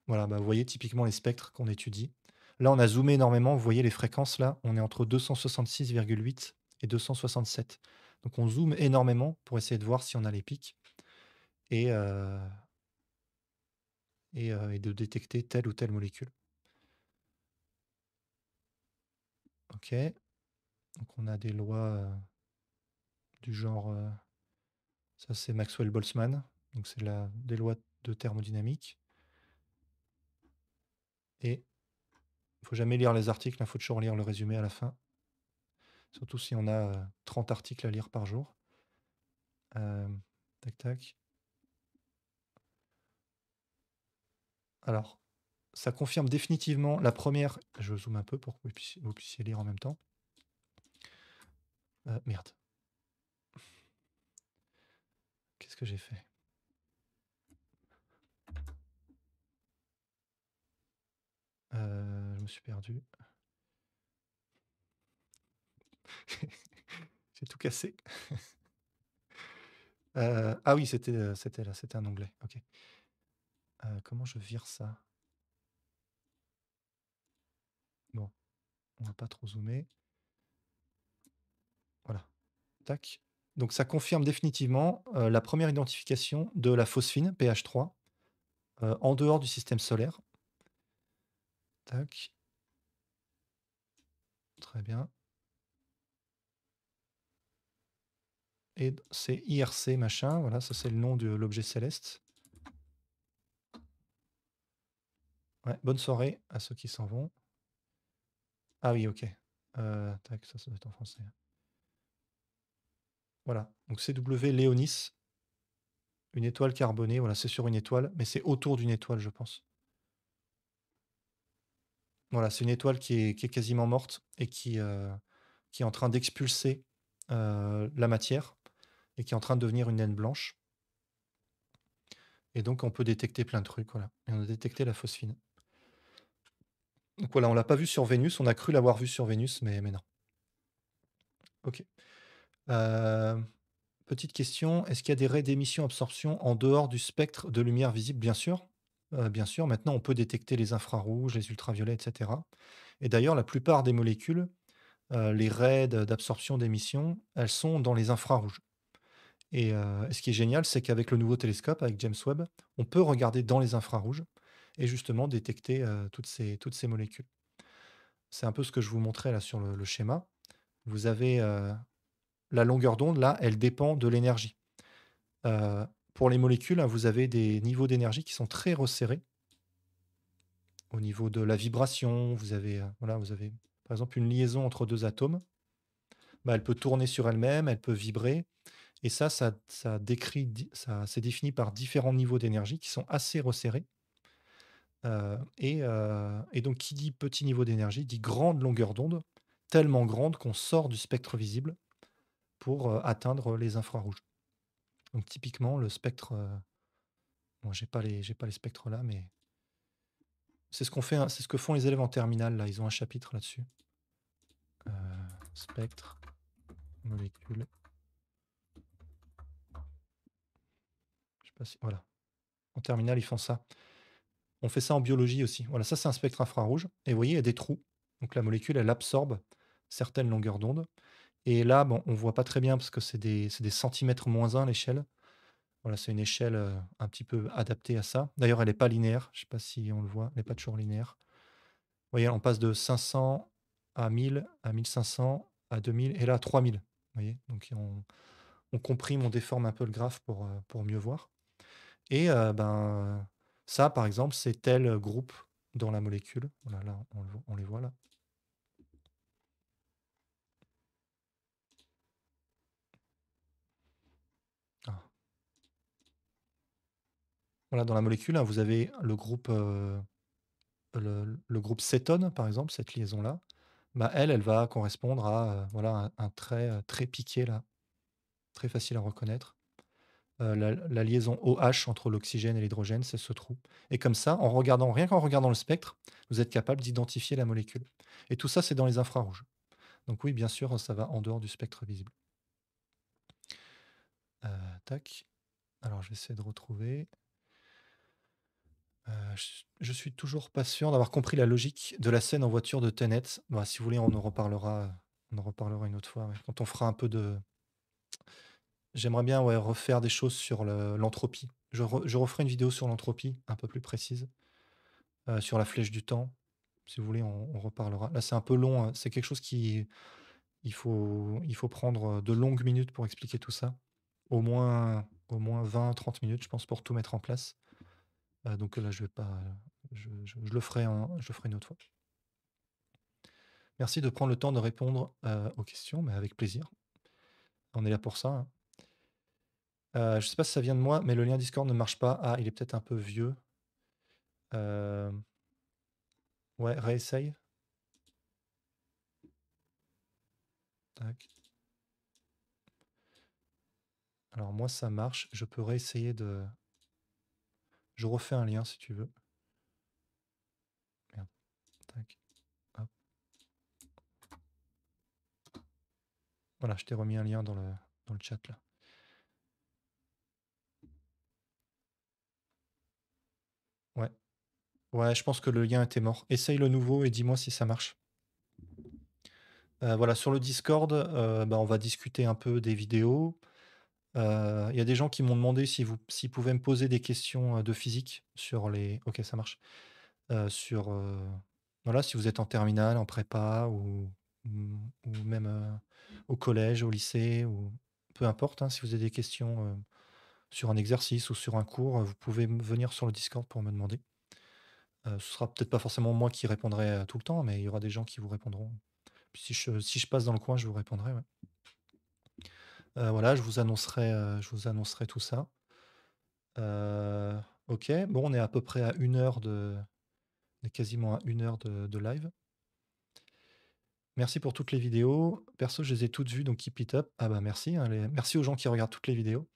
[SPEAKER 1] voilà, bah, vous voyez typiquement les spectres qu'on étudie. Là, on a zoomé énormément. Vous voyez les fréquences là, on est entre 266,8 et 267. Donc on zoome énormément pour essayer de voir si on a les pics et euh, euh, de détecter telle ou telle molécule. Ok. Donc on a des lois euh, du genre, euh, ça c'est Maxwell Boltzmann, donc c'est des lois de thermodynamique. Et il faut jamais lire les articles, il hein, faut toujours lire le résumé à la fin, surtout si on a 30 euh, articles à lire par jour. tac tac. Alors, ça confirme définitivement la première. Je zoome un peu pour que vous puissiez, lire en même temps. Euh, merde. Qu'est-ce que j'ai fait euh, Je me suis perdu. j'ai tout cassé. Euh, ah oui, c'était là, c'était un onglet. Ok. comment je vire ça on va pas trop zoomer. Voilà. Tac. Donc ça confirme définitivement euh, la première identification de la phosphine pH3 euh, en dehors du système solaire. Tac. Très bien. Et c'est IRC machin, voilà, ça c'est le nom de l'objet céleste. bonne soirée à ceux qui s'en vont. Ah oui, ok. Euh, ça, doit être en français. Voilà, donc CW Léonis, une étoile carbonée, voilà, c'est sur une étoile, mais c'est autour d'une étoile, je pense. Voilà, c'est une étoile qui est, quasiment morte et euh, qui, est en train d'expulser euh, la matière et qui est en train de devenir une naine blanche. Et donc, on peut détecter plein de trucs, voilà. Et on a détecté la phosphine. Donc voilà, on l'a pas vu sur Vénus, on a cru l'avoir vu sur Vénus, mais, non. Ok. Euh, petite question, est-ce qu'il y a des raies d'émission-absorption en dehors du spectre de lumière visible Bien sûr. Euh, bien sûr, maintenant on peut détecter les infrarouges, les ultraviolets, etc. Et d'ailleurs, la plupart des molécules, euh, les raies d'absorption d'émission, elles sont dans les infrarouges. et ce qui est génial, c'est qu'avec le nouveau télescope, avec James Webb, on peut regarder dans les infrarouges et justement détecter euh, toutes, ces, molécules. C'est un peu ce que je vous montrais là sur le, schéma. Vous avez euh, la longueur d'onde, là, elle dépend de l'énergie. Euh, pour les molécules, hein, vous avez des niveaux d'énergie qui sont très resserrés. Au niveau de la vibration, vous avez, voilà, vous avez par exemple une liaison entre deux atomes. Bah, elle peut tourner sur elle-même, elle peut vibrer. Et ça, ça, décrit, ça, c'est défini par différents niveaux d'énergie qui sont assez resserrés. Euh, euh, et, donc, qui dit petit niveau d'énergie dit grande longueur d'onde, tellement grande qu'on sort du spectre visible pour euh, atteindre les infrarouges. Donc, typiquement, le spectre. bon, j'ai pas les, pas les spectres là, mais c'est ce qu'on fait, hein, c'est ce que font les élèves en terminale là. Ils ont un chapitre là-dessus. spectre, molécule. Je sais pas si, voilà. En terminale, ils font ça. On fait ça en biologie aussi. Voilà, ça c'est un spectre infrarouge. Et vous voyez, il y a des trous. Donc la molécule, elle absorbe certaines longueurs d'onde. Et là, on ne voit pas très bien parce que c'est des, centimètres moins 1 l'échelle. Voilà, c'est une échelle euh, un petit peu adaptée à ça. D'ailleurs, elle n'est pas linéaire. Je ne sais pas si on le voit. Elle n'est pas toujours linéaire. Vous voyez, on passe de 500 à 1000, à 1500, à 2000 et là à 3000. Vous voyez Donc on, on, comprime, on déforme un peu le graphe pour, euh, pour mieux voir. Et euh, ben, ça, par exemple, c'est tel groupe dans la molécule. Voilà, là, on, les voit là. Ah. Voilà, dans la molécule, hein, vous avez le groupe, euh, le, groupe cétone, par exemple, cette liaison-là. Bah, elle, elle va correspondre à euh, voilà, un, un, trait euh, très piqué, là, très facile à reconnaître. Euh, la, liaison OH entre l'oxygène et l'hydrogène, c'est ce trou. Et comme ça, en regardant, rien qu'en regardant le spectre, vous êtes capable d'identifier la molécule. Et tout ça, c'est dans les infrarouges. Donc oui, bien sûr, ça va en dehors du spectre visible. Euh, tac. Alors, je vais essayer de retrouver. Euh, je, suis toujours pas sûr d'avoir compris la logique de la scène en voiture de Tenet. Bah, si vous voulez, on en reparlera, on en reparlera une autre fois, quand on fera un peu de, J'aimerais bien refaire des choses sur l'entropie. je, referai une vidéo sur l'entropie un peu plus précise, euh, sur la flèche du temps. Si vous voulez, on, reparlera. Là, c'est un peu long. Hein. C'est quelque chose qui. Il faut, il faut prendre euh, de longues minutes pour expliquer tout ça. Au moins, au moins 20-30 minutes, je pense, pour tout mettre en place. Euh, donc là, je vais pas. Je, le ferai je ferai une autre fois. Merci de prendre le temps de répondre aux questions, mais avec plaisir. On est là pour ça. Hein. Euh, je sais pas si ça vient de moi, mais le lien Discord ne marche pas. Ah, il est peut-être un peu vieux. Euh, ouais, réessaye. Alors moi, ça marche. Je peux réessayer de... Je refais un lien si tu veux. Voilà, je t'ai remis un lien dans le chat là. Ouais, je pense que le lien était mort. Essaye le nouveau et dis-moi si ça marche. Euh, voilà, sur le Discord, euh, bah, on va discuter un peu des vidéos. Euh, il y a des gens qui m'ont demandé si vous s'ils pouvaient me poser des questions de physique sur les. Ok, ça marche. sur voilà, si vous êtes en terminale, en prépa ou, même au collège, au lycée ou peu importe. Hein, si vous avez des questions sur un exercice ou sur un cours, vous pouvez venir sur le Discord pour me demander. Ce euh, ce sera peut-être pas forcément moi qui répondrai euh, tout le temps, mais il y aura des gens qui vous répondront. si je, passe dans le coin, je vous répondrai. Euh, voilà, je vous annoncerai, je vous annoncerai tout ça. ok, bon, on est à peu près à une heure de, quasiment à une heure de, live. Merci pour toutes les vidéos. Perso, je les ai toutes vues, donc keep it up. Ah bah merci. Hein, merci aux gens qui regardent toutes les vidéos.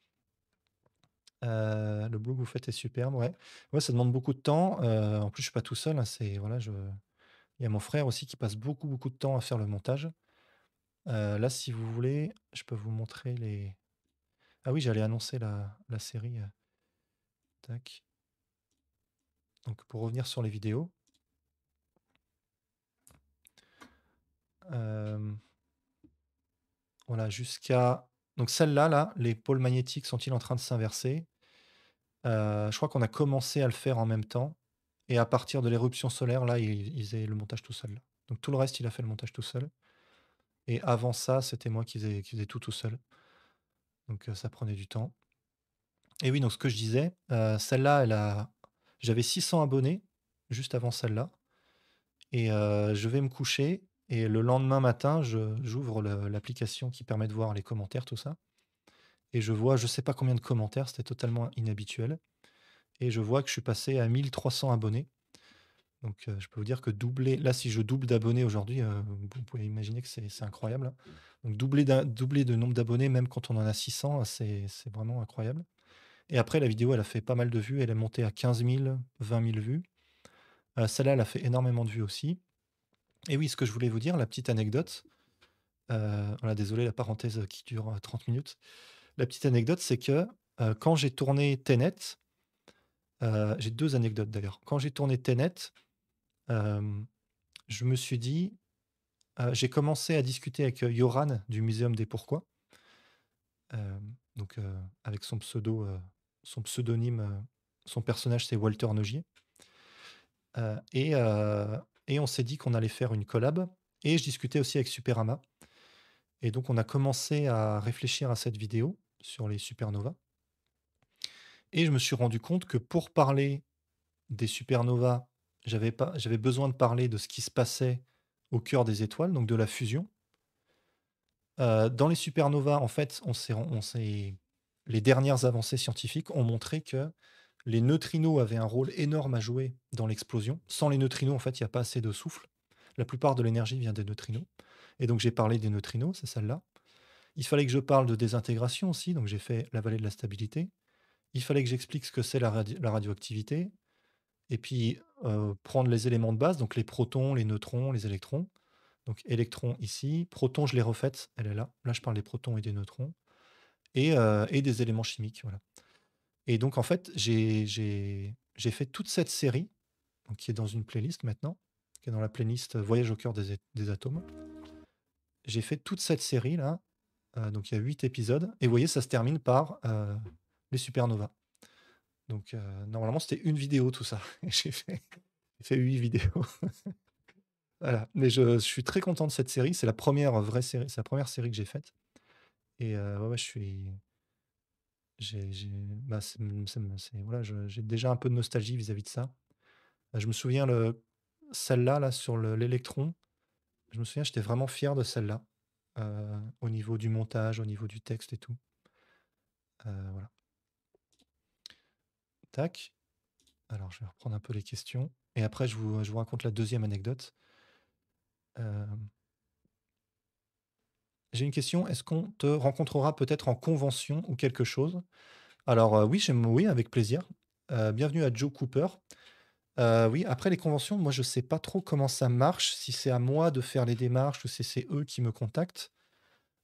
[SPEAKER 1] Euh, le blog que vous faites est superbe, ouais. Ouais, ça demande beaucoup de temps. Euh, en plus, je suis pas tout seul. Hein, voilà, Il y a mon frère aussi qui passe beaucoup beaucoup de temps à faire le montage. Euh, là, si vous voulez, je peux vous montrer les. Ah oui, j'allais annoncer la, la série. Tac. Donc pour revenir sur les vidéos. voilà, jusqu'à donc celle-là, là, les pôles magnétiques sont-ils en train de s'inverser euh, je crois qu'on a commencé à le faire en même temps. Et à partir de l'éruption solaire, là, il, le montage tout seul. Donc tout le reste, il a fait le montage tout seul. Et avant ça, c'était moi qui faisais, tout tout seul. Donc euh, ça prenait du temps. Et oui, donc ce que je disais, euh, celle-là, elle a... j'avais 600 abonnés juste avant celle-là. Et je vais me coucher. Et le lendemain matin, j'ouvre l'application qui permet de voir les commentaires, tout ça et je vois je sais pas combien de commentaires, c'était totalement inhabituel. Et je vois que je suis passé à 1300 abonnés. Donc euh, je peux vous dire que doubler, là si je double d'abonnés aujourd'hui, euh, vous pouvez imaginer que c'est incroyable. Donc doubler, doubler de nombre d'abonnés, même quand on en a 600, c'est vraiment incroyable. Et après la vidéo, elle a fait pas mal de vues, elle est montée à 15 000, 20 000 vues. Euh, celle-là, elle a fait énormément de vues aussi. Et oui, ce que je voulais vous dire, la petite anecdote, voilà, désolé la parenthèse qui dure 30 minutes la petite anecdote, c'est que euh, quand j'ai tourné Tenet, euh, j'ai deux anecdotes d'ailleurs. Quand j'ai tourné Tenet, euh, je me suis dit, j'ai commencé à discuter avec Yoran du Muséum des Pourquoi, donc avec son pseudo, son pseudonyme, son personnage c'est Walter Nogier. et on s'est dit qu'on allait faire une collab. Et je discutais aussi avec Superama. Et donc, on a commencé à réfléchir à cette vidéo sur les supernovas. Et je me suis rendu compte que pour parler des supernovas, j'avais besoin de parler de ce qui se passait au cœur des étoiles, donc de la fusion. Euh, dans les supernovas, en fait, on on les dernières avancées scientifiques ont montré que les neutrinos avaient un rôle énorme à jouer dans l'explosion. Sans les neutrinos, en fait, il n'y a pas assez de souffle. La plupart de l'énergie vient des neutrinos. Et donc j'ai parlé des neutrinos, c'est celle-là. Il fallait que je parle de désintégration aussi, donc j'ai fait la vallée de la stabilité. Il fallait que j'explique ce que c'est la, radioactivité, et puis euh, prendre les éléments de base, donc les protons, les neutrons, les électrons. Donc électrons ici, protons, je l'ai refaite, elle est là. Là, je parle des protons et des neutrons, et, euh, des éléments chimiques. Voilà. Et donc, en fait, j'ai fait toute cette série, donc, qui est dans une playlist maintenant, qui est dans la playlist Voyage au cœur des atomes. J'ai fait toute cette série-là euh, donc il y a 8 épisodes. Et vous voyez, ça se termine par euh, les supernovas. Donc euh, normalement, c'était une vidéo tout ça. J'ai fait, huit 8 vidéos. voilà. Mais je, suis très content de cette série. C'est la première vraie série. sa première série que j'ai faite. Et ouais, je suis. Bah, j'ai déjà un peu de nostalgie vis-à-vis de ça. Je me souviens, celle-là, là, sur l'électron, je me souviens, j'étais vraiment fier de celle-là. Euh, au niveau du montage, au niveau du texte et tout. Euh, voilà. Tac. Alors, je vais reprendre un peu les questions. Et après, je vous, raconte la deuxième anecdote. Euh, j'ai une question. Est-ce qu'on te rencontrera peut-être en convention ou quelque chose Alors, oui, oui, avec plaisir. bienvenue à Joe Cooper. Euh, oui, après les conventions, moi je sais pas trop comment ça marche, si c'est à moi de faire les démarches ou si c'est eux qui me contactent.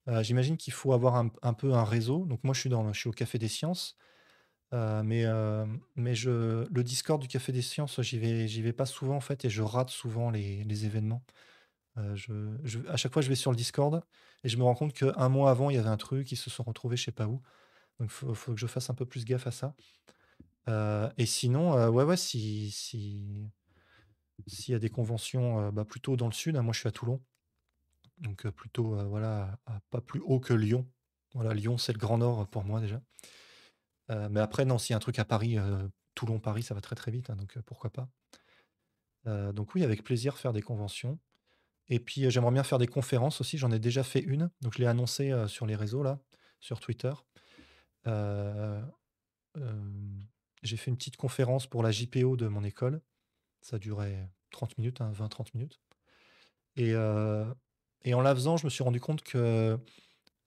[SPEAKER 1] Euh, j'imagine qu'il faut avoir un, peu un réseau. Donc moi je suis, dans, je suis au Café des Sciences, euh, mais, je, le Discord du Café des Sciences, j'y vais, j'y vais pas souvent en fait et je rate souvent les, événements. à chaque fois je vais sur le Discord et je me rends compte qu'un mois avant il y avait un truc, ils se sont retrouvés je sais pas où. Donc il faut, que je fasse un peu plus gaffe à ça. Euh, et sinon, euh, ouais, ouais, si, s'il y a des conventions, euh, bah, plutôt dans le sud, hein, moi je suis à Toulon. Donc plutôt, voilà, pas plus haut que Lyon. Voilà, Lyon, c'est le grand nord pour moi déjà. mais après, non, s'il y a un truc à Paris, Toulon-Paris, ça va très très vite, hein, donc pourquoi pas. donc oui, avec plaisir, faire des conventions. Et puis, j'aimerais bien faire des conférences aussi. J'en ai déjà fait une. Donc, je l'ai annoncé sur les réseaux, là, sur Twitter. euh, j'ai fait une petite conférence pour la JPO de mon école. Ça durait 30 minutes, 20-30 hein, minutes. Euh, et, en la faisant, je me suis rendu compte que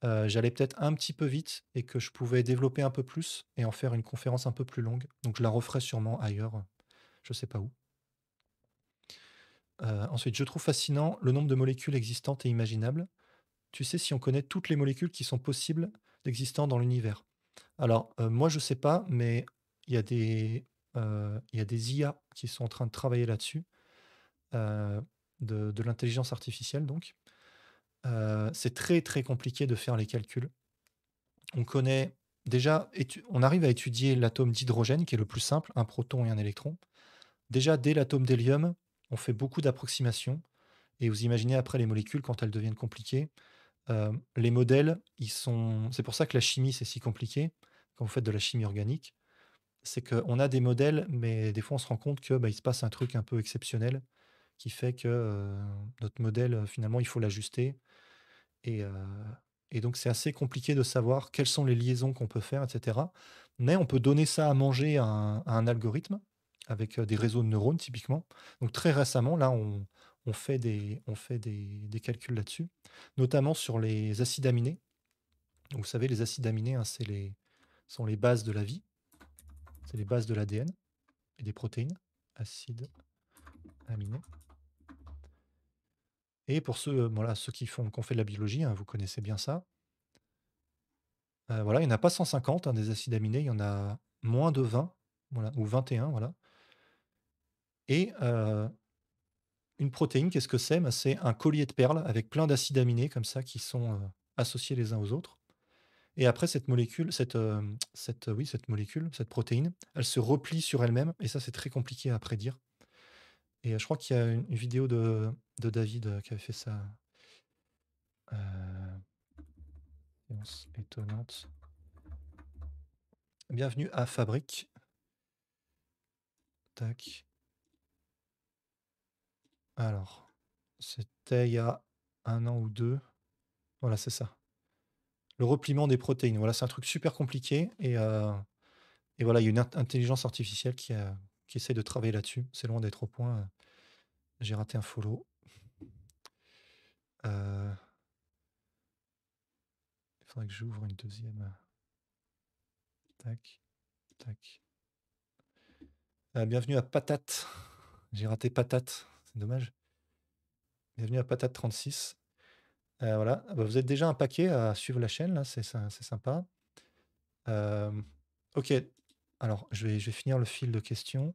[SPEAKER 1] euh, j'allais peut-être un petit peu vite et que je pouvais développer un peu plus et en faire une conférence un peu plus longue. Donc je la referai sûrement ailleurs, je ne sais pas où. Euh, ensuite, je trouve fascinant le nombre de molécules existantes et imaginables. Tu sais si on connaît toutes les molécules qui sont possibles d'existant dans l'univers. Alors, moi, je ne sais pas, mais euh, il y a des, il y des IA qui sont en train de travailler là-dessus, euh, de, l'intelligence artificielle donc. Euh, c'est très très compliqué de faire les calculs. On connaît déjà, on arrive à étudier l'atome d'hydrogène qui est le plus simple, un proton et un électron. Déjà dès l'atome d'hélium, on fait beaucoup d'approximations. Et vous imaginez après les molécules quand elles deviennent compliquées. les modèles, ils sont. C'est pour ça que la chimie c'est si compliqué quand vous faites de la chimie organique c'est qu'on a des modèles, mais des fois on se rend compte qu'il bah, se passe un truc un peu exceptionnel qui fait que euh, notre modèle, euh, finalement, il faut l'ajuster. Euh, et, donc c'est assez compliqué de savoir quelles sont les liaisons qu'on peut faire, etc. Mais on peut donner ça à manger à un, algorithme avec des réseaux de neurones typiquement. Donc très récemment, là, on, fait des, on fait des, calculs là-dessus, notamment sur les acides aminés. Donc, vous savez, les acides aminés, hein, c'est sont les bases de la vie. C'est les bases de l'ADN et des protéines, acides aminés. Et pour ceux, euh, voilà, ceux qui font, qu'on fait de la biologie, hein, vous connaissez bien ça. Euh, voilà, il n'y en a pas 150 hein, des acides aminés, il y en a moins de 20, voilà, ou 21, voilà. Et euh, une protéine, qu'est-ce que c'est ben, C'est un collier de perles avec plein d'acides aminés comme ça qui sont associés les uns aux autres. Et après, cette molécule, euh, cette, oui, cette molécule, cette protéine, elle se replie sur elle-même. Et ça, c'est très compliqué à prédire. Et euh, je crois qu'il y a une, vidéo de, David euh, qui avait fait ça. étonnante. Bienvenue à Fabrique. Tac. Alors, c'était il y a un an ou deux. Voilà, c'est ça le repliement des protéines. Voilà, c'est un truc super compliqué. Et, euh, et voilà, il y a une intelligence artificielle qui, a, euh, qui essaie de travailler là-dessus. C'est loin d'être au point. Euh, j'ai raté un follow. il faudrait que j'ouvre une deuxième. Tac, tac. bienvenue à Patate. J'ai raté Patate, c'est dommage. Bienvenue à Patate 36. Euh, voilà, ah bah, vous êtes déjà un paquet à suivre la chaîne, là, c'est sympa. Euh, ok, alors je vais, je vais, finir le fil de questions.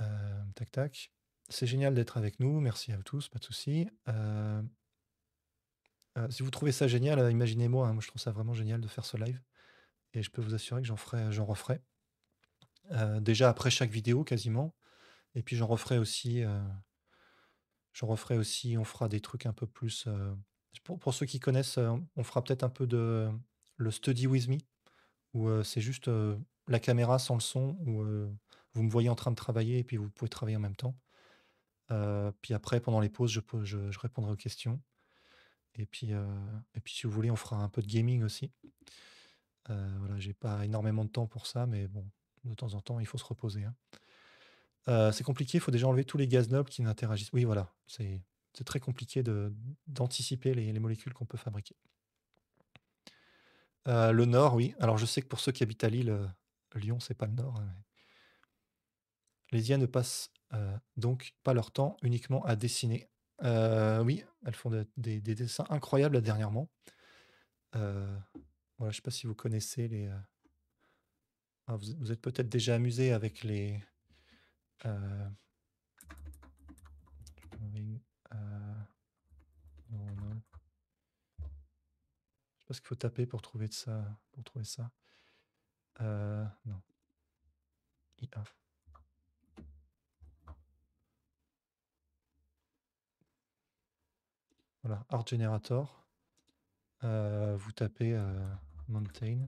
[SPEAKER 1] Euh, tac, tac. C'est génial d'être avec nous, merci à vous tous, pas de souci. si vous trouvez ça génial, imaginez-moi, hein. moi je trouve ça vraiment génial de faire ce live. Et je peux vous assurer que j'en referai. déjà après chaque vidéo quasiment. Et puis j'en referai aussi j'en referai aussi, on fera des trucs un peu plus, pour, ceux qui connaissent, euh, on fera peut-être un peu de le study with me, où euh, c'est juste euh, la caméra sans le son, où vous me voyez en train de travailler et puis vous pouvez travailler en même temps. puis après, pendant les pauses, je, répondrai aux questions. Et puis, et puis, si vous voulez, on fera un peu de gaming aussi. voilà, j'ai pas énormément de temps pour ça, mais bon, de temps en temps, il faut se reposer. Hein. c'est compliqué, il faut déjà enlever tous les gaz nobles qui n'interagissent. Oui, voilà, c'est c'est très compliqué d'anticiper les, molécules qu'on peut fabriquer. Euh, le Nord, oui. Alors je sais que pour ceux qui habitent à Lille, euh, Lyon, c'est pas le Nord. Hein, les IA ne passent euh, donc pas leur temps uniquement à dessiner. oui, elles font des, dessins incroyables dernièrement. voilà, je ne sais pas si vous connaissez les. Hein, vous, vous, êtes peut-être déjà amusé avec les. Euh, ne sais Je ce qu'il faut taper pour trouver de ça. Pour trouver ça. Euh, non. IA. Voilà, Art Generator. Euh, vous tapez Mountain.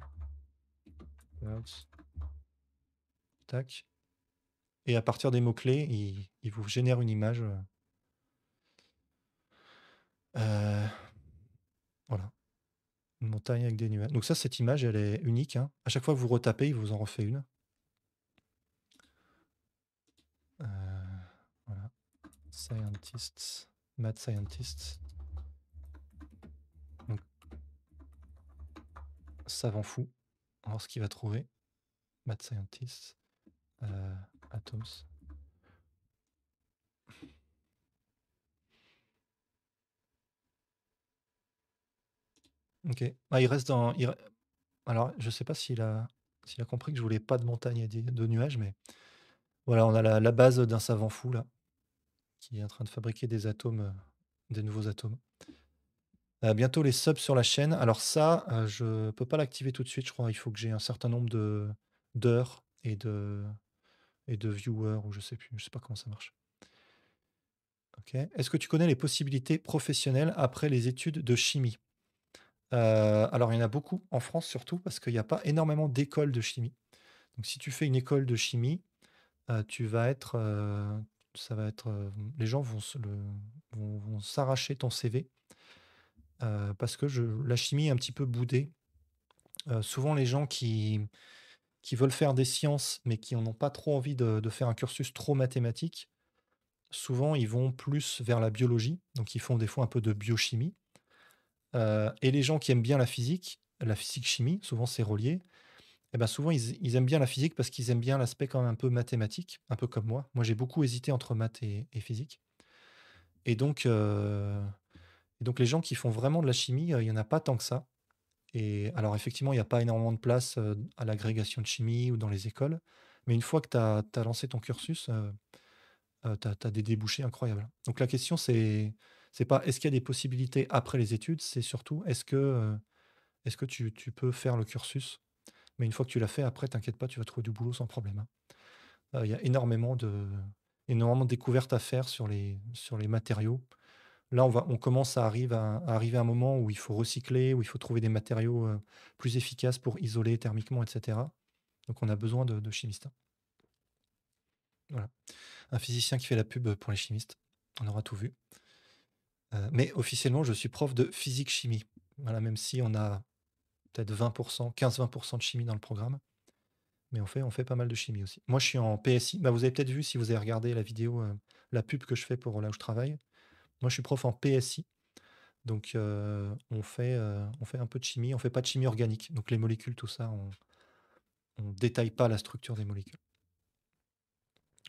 [SPEAKER 1] Tac. Et à partir des mots-clés, il, il, vous génère une image euh, voilà. Une montagne avec des nuages. Donc ça, cette image, elle est unique. Hein. À chaque fois que vous retapez, il vous en refait une. Euh, voilà. Scientists. Mad scientists. savant fou. Alors, ce qu'il va trouver. Mad scientists. Euh, atoms. Ok. Ah, il reste dans. Alors, je sais pas s'il a, compris que je voulais pas de montagne et de nuages, mais voilà, on a la, base d'un savant fou là, qui est en train de fabriquer des atomes, euh, des nouveaux atomes. Bah, bientôt les subs sur la chaîne. Alors ça, euh, je peux pas l'activer tout de suite, je crois. Il faut que j'ai un certain nombre de d'heures et de et de viewers ou je sais plus, je ne sais pas comment ça marche. Ok. Est-ce que tu connais les possibilités professionnelles après les études de chimie euh, alors, il y en a beaucoup en France surtout parce qu'il n'y a pas énormément d'écoles de chimie. Donc, si tu fais une école de chimie, euh, tu vas être, euh, ça va être, les gens vont, s'arracher ton CV parce que la chimie est un petit peu boudée. souvent, les gens qui, veulent faire des sciences mais qui n'ont pas trop envie de, de faire un cursus trop mathématique, souvent ils vont plus vers la biologie, donc ils font des fois un peu de biochimie. Euh, et les gens qui aiment bien la physique, la physique chimie, souvent c'est relié, et eh ben souvent ils, aiment bien la physique parce qu'ils aiment bien l'aspect quand même un peu mathématique, un peu comme moi. Moi j'ai beaucoup hésité entre maths et, physique. Et donc, euh, et donc les gens qui font vraiment de la chimie, euh, il n'y en a pas tant que ça. Et alors effectivement, il n'y a pas énormément de place à l'agrégation de chimie ou dans les écoles, mais une fois que tu as, lancé ton cursus, tu as, des débouchés incroyables. Donc la question c'est c'est pas est-ce qu'il y a des possibilités après les études, c'est surtout est-ce que, euh, est-ce que tu, peux faire le cursus Mais une fois que tu l'as fait, après, t'inquiète pas, tu vas trouver du boulot sans problème. Hein. Euh, il y a énormément de, énormément de découvertes à faire sur les, sur les matériaux. Là, on, va, on commence à, à, arriver à un moment où il faut recycler, où il faut trouver des matériaux euh, plus efficaces pour isoler thermiquement, etc. Donc, on a besoin de chimistes. Hein. Voilà. Un physicien qui fait la pub pour les chimistes. On aura tout vu. Euh, mais officiellement, je suis prof de physique-chimie. Voilà, même si on a peut-être 20%, 15-20% de chimie dans le programme. Mais on fait, on fait pas mal de chimie aussi. Moi, je suis en PSI. Bah, vous avez peut-être vu, si vous avez regardé la vidéo, euh, la pub que je fais pour là où je travaille. Moi, je suis prof en PSI. Donc, euh, on, fait, on fait un peu de chimie. On fait pas de chimie organique. Donc, les molécules, tout ça, on ne détaille pas la structure des molécules.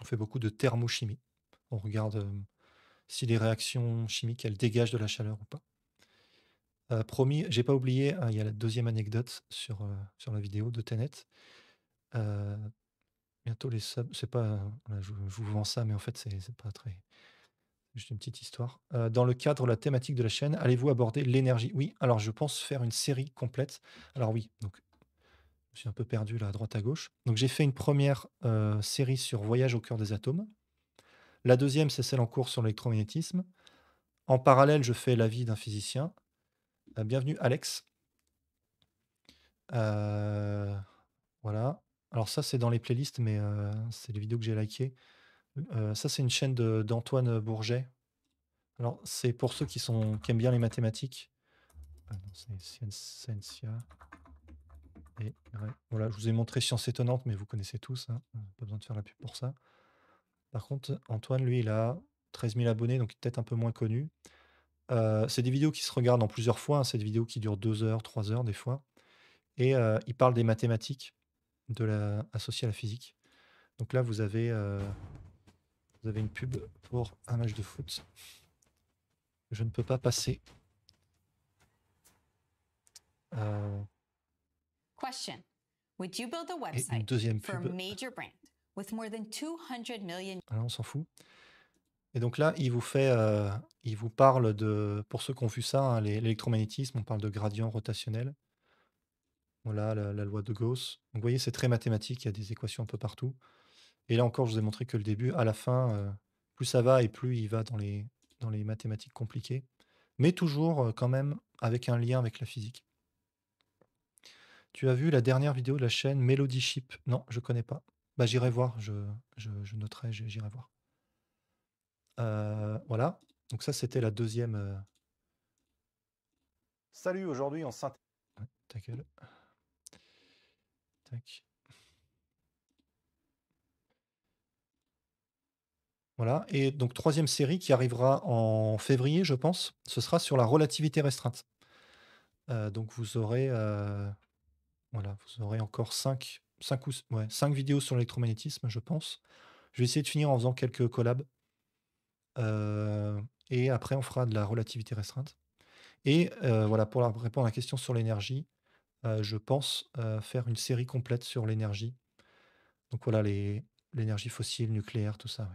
[SPEAKER 1] On fait beaucoup de thermochimie. On regarde si les réactions chimiques, elles dégagent de la chaleur ou pas. Promis, euh, promis, j'ai pas oublié, hein, il y a la deuxième anecdote sur, euh, sur la vidéo de Tenet. Euh, bientôt les c'est pas, je, vous vends ça, mais en fait, c'est pas très. Juste une petite histoire. dans le cadre de la thématique de la chaîne, allez-vous aborder l'énergie Oui, alors je pense faire une série complète. Alors oui, donc je suis un peu perdu là à droite à gauche. Donc j'ai fait une première série sur Voyage au cœur des atomes, la deuxième, c'est celle en cours sur l'électromagnétisme. En parallèle, je fais la l'avis d'un physicien. Euh, bienvenue, Alex. Euh, voilà. Alors ça, c'est dans les playlists, mais euh, c'est les vidéos que j'ai likées. ça, c'est une chaîne d'Antoine Bourget. Alors, c'est pour ceux qui, sont, qui aiment bien les mathématiques. Et, voilà, je vous ai montré Science étonnante, mais vous connaissez tous. Hein. Pas besoin de faire la pub pour ça. Par contre, Antoine, lui, il a 13 000 abonnés, donc peut-être un peu moins connu. Euh, c'est des vidéos qui se regardent en plusieurs fois. Cette hein. c'est des qui dure 2 heures, 3 heures des fois. Et euh, il parle des mathématiques de associées à la physique. Donc là, vous avez, euh, vous avez une pub pour un match de foot. Je ne peux pas passer. Question. Would you build a website 200 ah, on s'en fout. Et donc là, il vous fait, euh, il vous parle de, pour ceux qui ont vu ça, hein, l'électromagnétisme, on parle de gradient rotationnel. Voilà la, loi de Gauss. vous voyez, c'est très mathématique, il y a des équations un peu partout. Et là encore, je vous ai montré que le début, à la fin, euh, plus ça va et plus il va dans les, dans les mathématiques compliquées, mais toujours euh, quand même avec un lien avec la physique. Tu as vu la dernière vidéo de la chaîne Melody Chip Non, je ne connais pas. Bah, j'irai voir, je, noterai, j'irai voir. Euh, voilà, donc ça c'était la deuxième. Euh Salut, aujourd'hui en synthèse. Voilà, et donc troisième série qui arrivera en février, je pense, ce sera sur la relativité restreinte. Euh, donc vous aurez, voilà, vous aurez encore cinq 5, vidéos sur l'électromagnétisme, je pense. Je vais essayer de finir en faisant quelques collabs. Euh, et après, on fera de la relativité restreinte. Et euh, voilà, pour répondre à la question sur l'énergie, euh, je pense faire une série complète sur l'énergie. Donc voilà, l'énergie fossile, nucléaire, tout ça.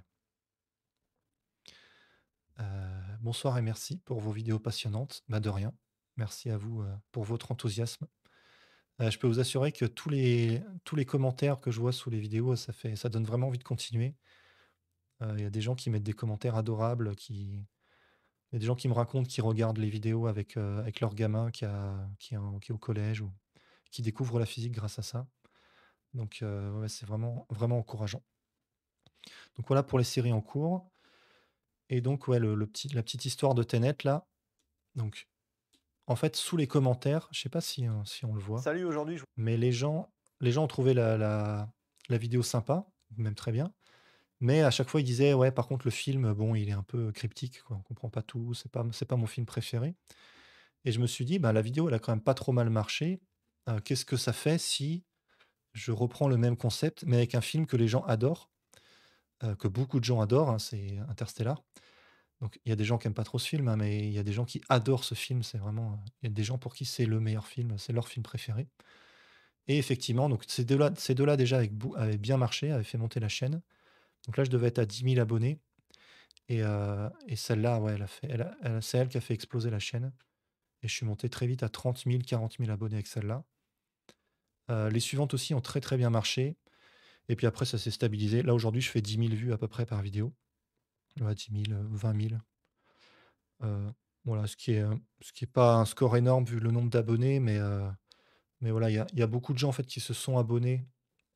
[SPEAKER 1] bonsoir et merci pour vos vidéos passionnantes. Bah, de rien. Merci à vous pour votre enthousiasme. Euh, je peux vous assurer que tous les, tous les commentaires que je vois sous les vidéos, ça, fait, ça donne vraiment envie de continuer. Euh, il y a des gens qui mettent des commentaires adorables, qui... Il y a des gens qui me racontent qu'ils regardent les vidéos avec, euh, avec leur gamin qui, a, qui, est au collège ou qui découvre la physique grâce à ça. Donc c'est vraiment, vraiment encourageant. Donc voilà pour les séries en cours. Et donc ouais, le, petit, la petite histoire de Tenet là. Donc en fait, sous les commentaires, je sais pas si, hein, on le voit. Salut aujourd'hui. Mais les gens, les gens ont trouvé la, vidéo sympa, même très bien. Mais à chaque fois, ils disaient ouais, par contre, le film, bon, il est un peu cryptique, quoi. on comprend pas tout, c'est pas c'est pas mon film préféré. Et je me suis dit, bah, la vidéo, elle a quand même pas trop mal marché. Euh, qu'est-ce que ça fait si je reprends le même concept, mais avec un film que les gens adorent, euh, que beaucoup de gens adorent, hein, c'est Interstellar. Donc il y a des gens qui n'aiment pas trop ce film, hein, mais il y a des gens qui adorent ce film. C'est vraiment, euh, il y a des gens pour qui c'est le meilleur film, c'est leur film préféré. Et effectivement, donc ces deux-là, ces deux déjà avec, avaient bien marché, avaient fait monter la chaîne. Donc là, je devais être à 10 000 abonnés. Euh, et, celle-là, ouais, elle c'est elle qui a fait exploser la chaîne. Et je suis monté très vite à 30 000, 40 000 abonnés avec celle-là. Euh, les suivantes aussi ont très très bien marché. Et puis après, ça s'est stabilisé. Là, aujourd'hui, je fais 10 000 vues à peu près par vidéo. 10 000, 20 000. voilà, ce qui n'est euh, pas un score énorme vu le nombre d'abonnés, mais euh, mais voilà, il y a, beaucoup de gens fait qui se sont abonnés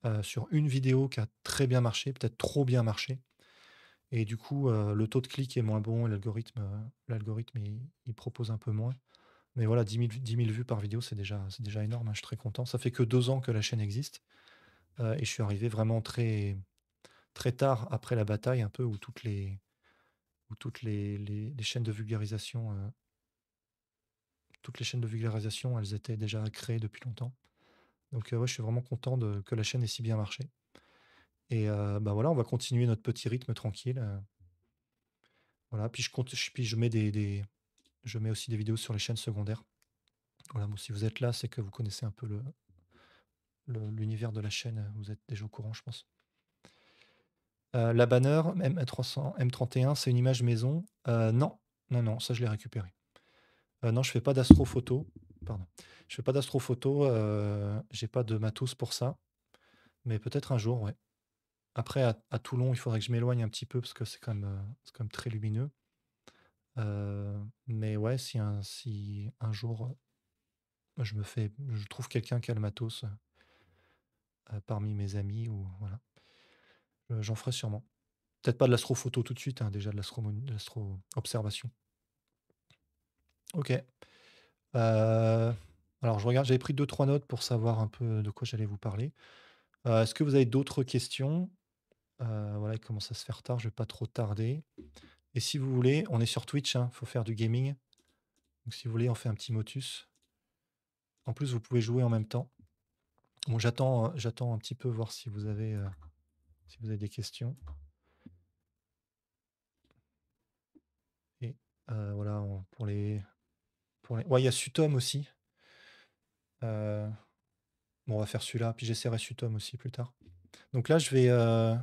[SPEAKER 1] euh, sur une vidéo qui a très bien marché, peut-être trop bien marché, et du coup le taux de clic est moins bon, l'algorithme l'algorithme il, propose un peu moins. Mais voilà, 10 000, vues par vidéo, c'est déjà c'est déjà énorme. Hein, je suis très content. Ça fait que deux ans que la chaîne existe, et je suis arrivé vraiment très très tard après la bataille, un peu où toutes les toutes les, chaînes de vulgarisation, euh, toutes les chaînes de vulgarisation, elles étaient déjà créées depuis longtemps. Donc euh, je suis vraiment content que la chaîne ait si bien marché. Et ben voilà, on va continuer notre petit rythme tranquille. voilà, puis je compte, mets des, je mets aussi des vidéos sur les chaînes secondaires. Voilà, si vous êtes là, c'est que vous connaissez un peu le l'univers de la chaîne, vous êtes déjà au courant, je pense la banner M300, M31, c'est une image maison. Euh, non, non, non, ça je l'ai récupéré. Euh, non, je ne fais pas d'astrophoto. Pardon. Je fais pas d'astrophoto. Euh, j'ai pas de matos pour ça. Mais peut-être un jour, ouais. Après, à, Toulon, il faudrait que je m'éloigne un petit peu parce que c'est quand, même très lumineux. mais ouais, si un, un jour je me fais, je trouve quelqu'un qui a le matos parmi mes amis ou voilà. Euh, j'en ferai sûrement. Peut-être pas de l'astrophoto tout de suite, hein, déjà de l'astro-observation. Ok. Euh, alors, je regarde, j'avais pris deux, trois notes pour savoir un peu de quoi j'allais vous parler. Euh, est-ce que vous avez d'autres questions Voilà, il commence à se faire tard, je ne vais pas trop tarder. Et si vous voulez, on est sur Twitch, il hein, faut faire du gaming. Donc, si vous voulez, on fait un petit motus. En plus, vous pouvez jouer en même temps. Bon, j'attends, j'attends un petit peu voir si vous avez si vous avez des questions. Et euh, voilà, pour les. Pour il y a Sutom aussi. Euh, on va faire celui-là, puis j'essaierai Sutom aussi plus tard. Donc là, je vais. Euh,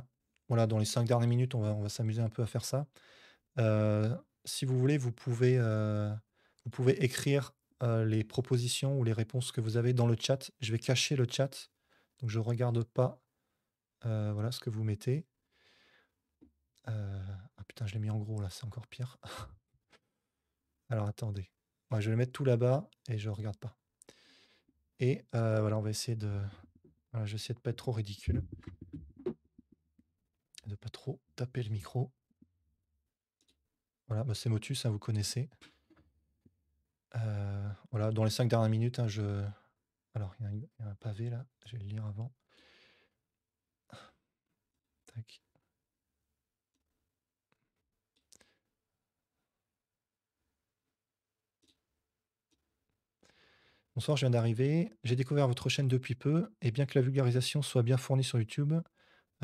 [SPEAKER 1] voilà, dans les cinq dernières minutes, on va, on va s'amuser un peu à faire ça. si vous voulez, vous pouvez, vous pouvez écrire les propositions ou les réponses que vous avez dans le chat. Je vais cacher le chat. Donc je ne regarde pas euh, voilà ce que vous mettez. Euh, ah putain, je l'ai mis en gros là, c'est encore pire. Alors attendez. je vais le mettre tout là-bas et je regarde pas. Et euh, voilà, on va essayer de. Voilà, je vais essayer de pas être trop ridicule. De pas trop taper le micro. Voilà, bah, c'est Motus, hein, vous connaissez. voilà, dans les cinq dernières minutes, hein, je. Alors, il y, a un pavé là, je vais le lire avant. Bonsoir, je viens d'arriver. J'ai découvert votre chaîne depuis peu, et bien que la vulgarisation soit bien fournie sur YouTube,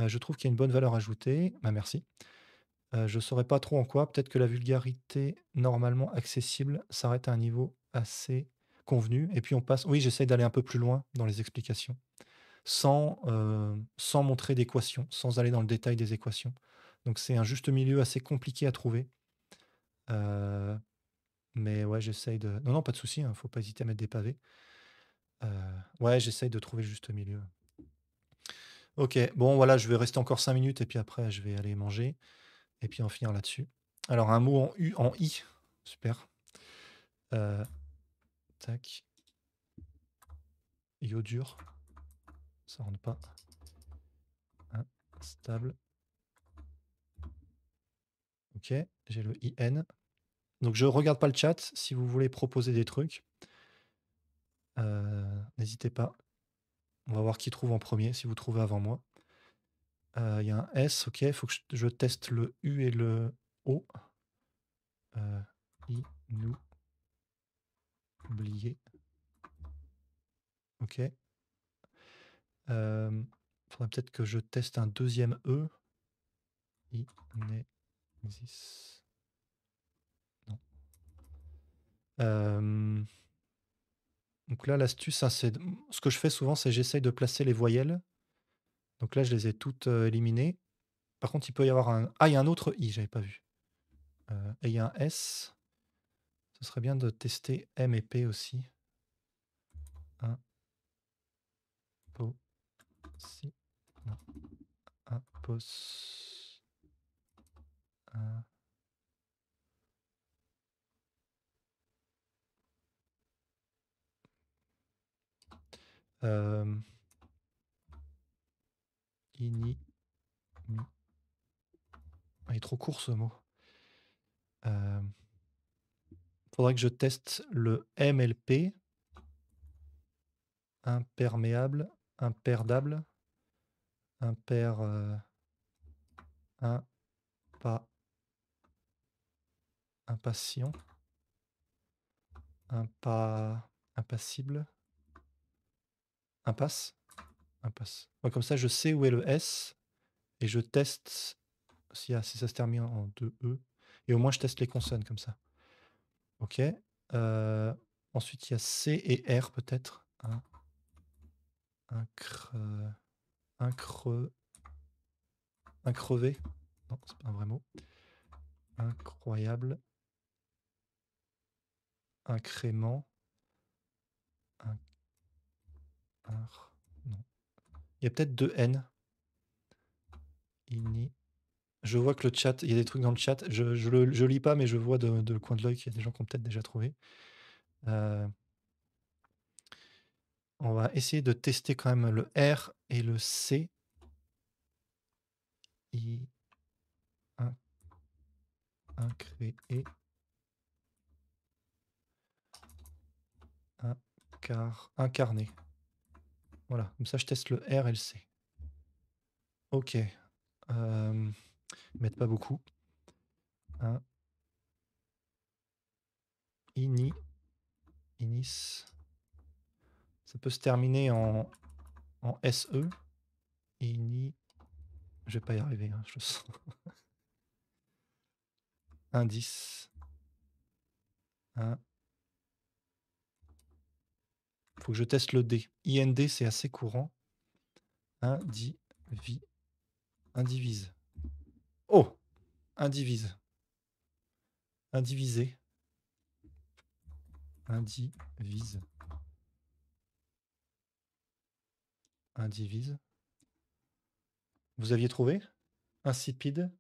[SPEAKER 1] euh, je trouve qu'il y a une bonne valeur ajoutée. Bah, merci. Euh, je ne saurais pas trop en quoi. Peut-être que la vulgarité normalement accessible s'arrête à un niveau assez convenu, et puis on passe. Oui, j'essaye d'aller un peu plus loin dans les explications. Euh, sans, montrer d'équation, sans aller dans le détail des équations. Donc c'est un juste milieu assez compliqué à trouver. Euh, mais ouais, j'essaye de... Non, non, pas de souci, il hein, faut pas hésiter à mettre des pavés. Euh, ouais, j'essaye de trouver le juste milieu. Ok, bon voilà, je vais rester encore 5 minutes et puis après je vais aller manger et puis en finir là-dessus. Alors un mot en U, en I, super. tac. Iodure ça rentre pas. Instable. Ah, ok, j'ai le IN. Donc je regarde pas le chat. Si vous voulez proposer des trucs, euh, n'hésitez pas. On va voir qui trouve en premier, si vous trouvez avant moi. Euh, il y a un S, ok. Il faut que je, teste le U et le O. Euh, I, nous. Oublié. Ok il faudrait peut-être que je teste un deuxième E. donc là, l'astuce, hein, ce que je fais souvent, c'est j'essaye de placer les voyelles. Donc là, je les ai toutes éliminées. Par contre, il peut y avoir un. Ah, il y a un autre I, j'avais pas vu. et il y a un S. Ce serait bien de tester M et P aussi. 1, si un euh, ini, ah, est trop court ce mot. Euh, faudrait que je teste le MLP imperméable imperdable, imper, euh, un pas, impatient, pas, impassible, impasse, impasse. comme ça, je sais où est le S et je teste ah, si, ça se termine en deux e Et au moins, je teste les consonnes comme ça. OK. Euh, ensuite, il y a C et R peut-être. Un Un Un crevé Non, c'est pas un vrai mot. Incroyable. Incrément. Un... Non. Il y a peut-être deux N. Je vois que le chat, il y a des trucs dans le chat. Je ne lis pas, mais je vois de, de le coin de l'œil qu'il y a des gens qui ont peut-être déjà trouvé. Euh, on va essayer de tester quand même le R et le C. I un car incarné. Voilà, comme ça je teste le R et le C. Ok. Euh, pas beaucoup. Un, ini, inis. Ça peut se terminer en, en SE. ini. Je vais pas y arriver, hein, je le sens. Indice. Il Faut que je teste le D. IND, c'est assez courant. Indivise. Oh Indivise. Indivisé. Indivise. Indivise. Vous aviez trouvé Insipide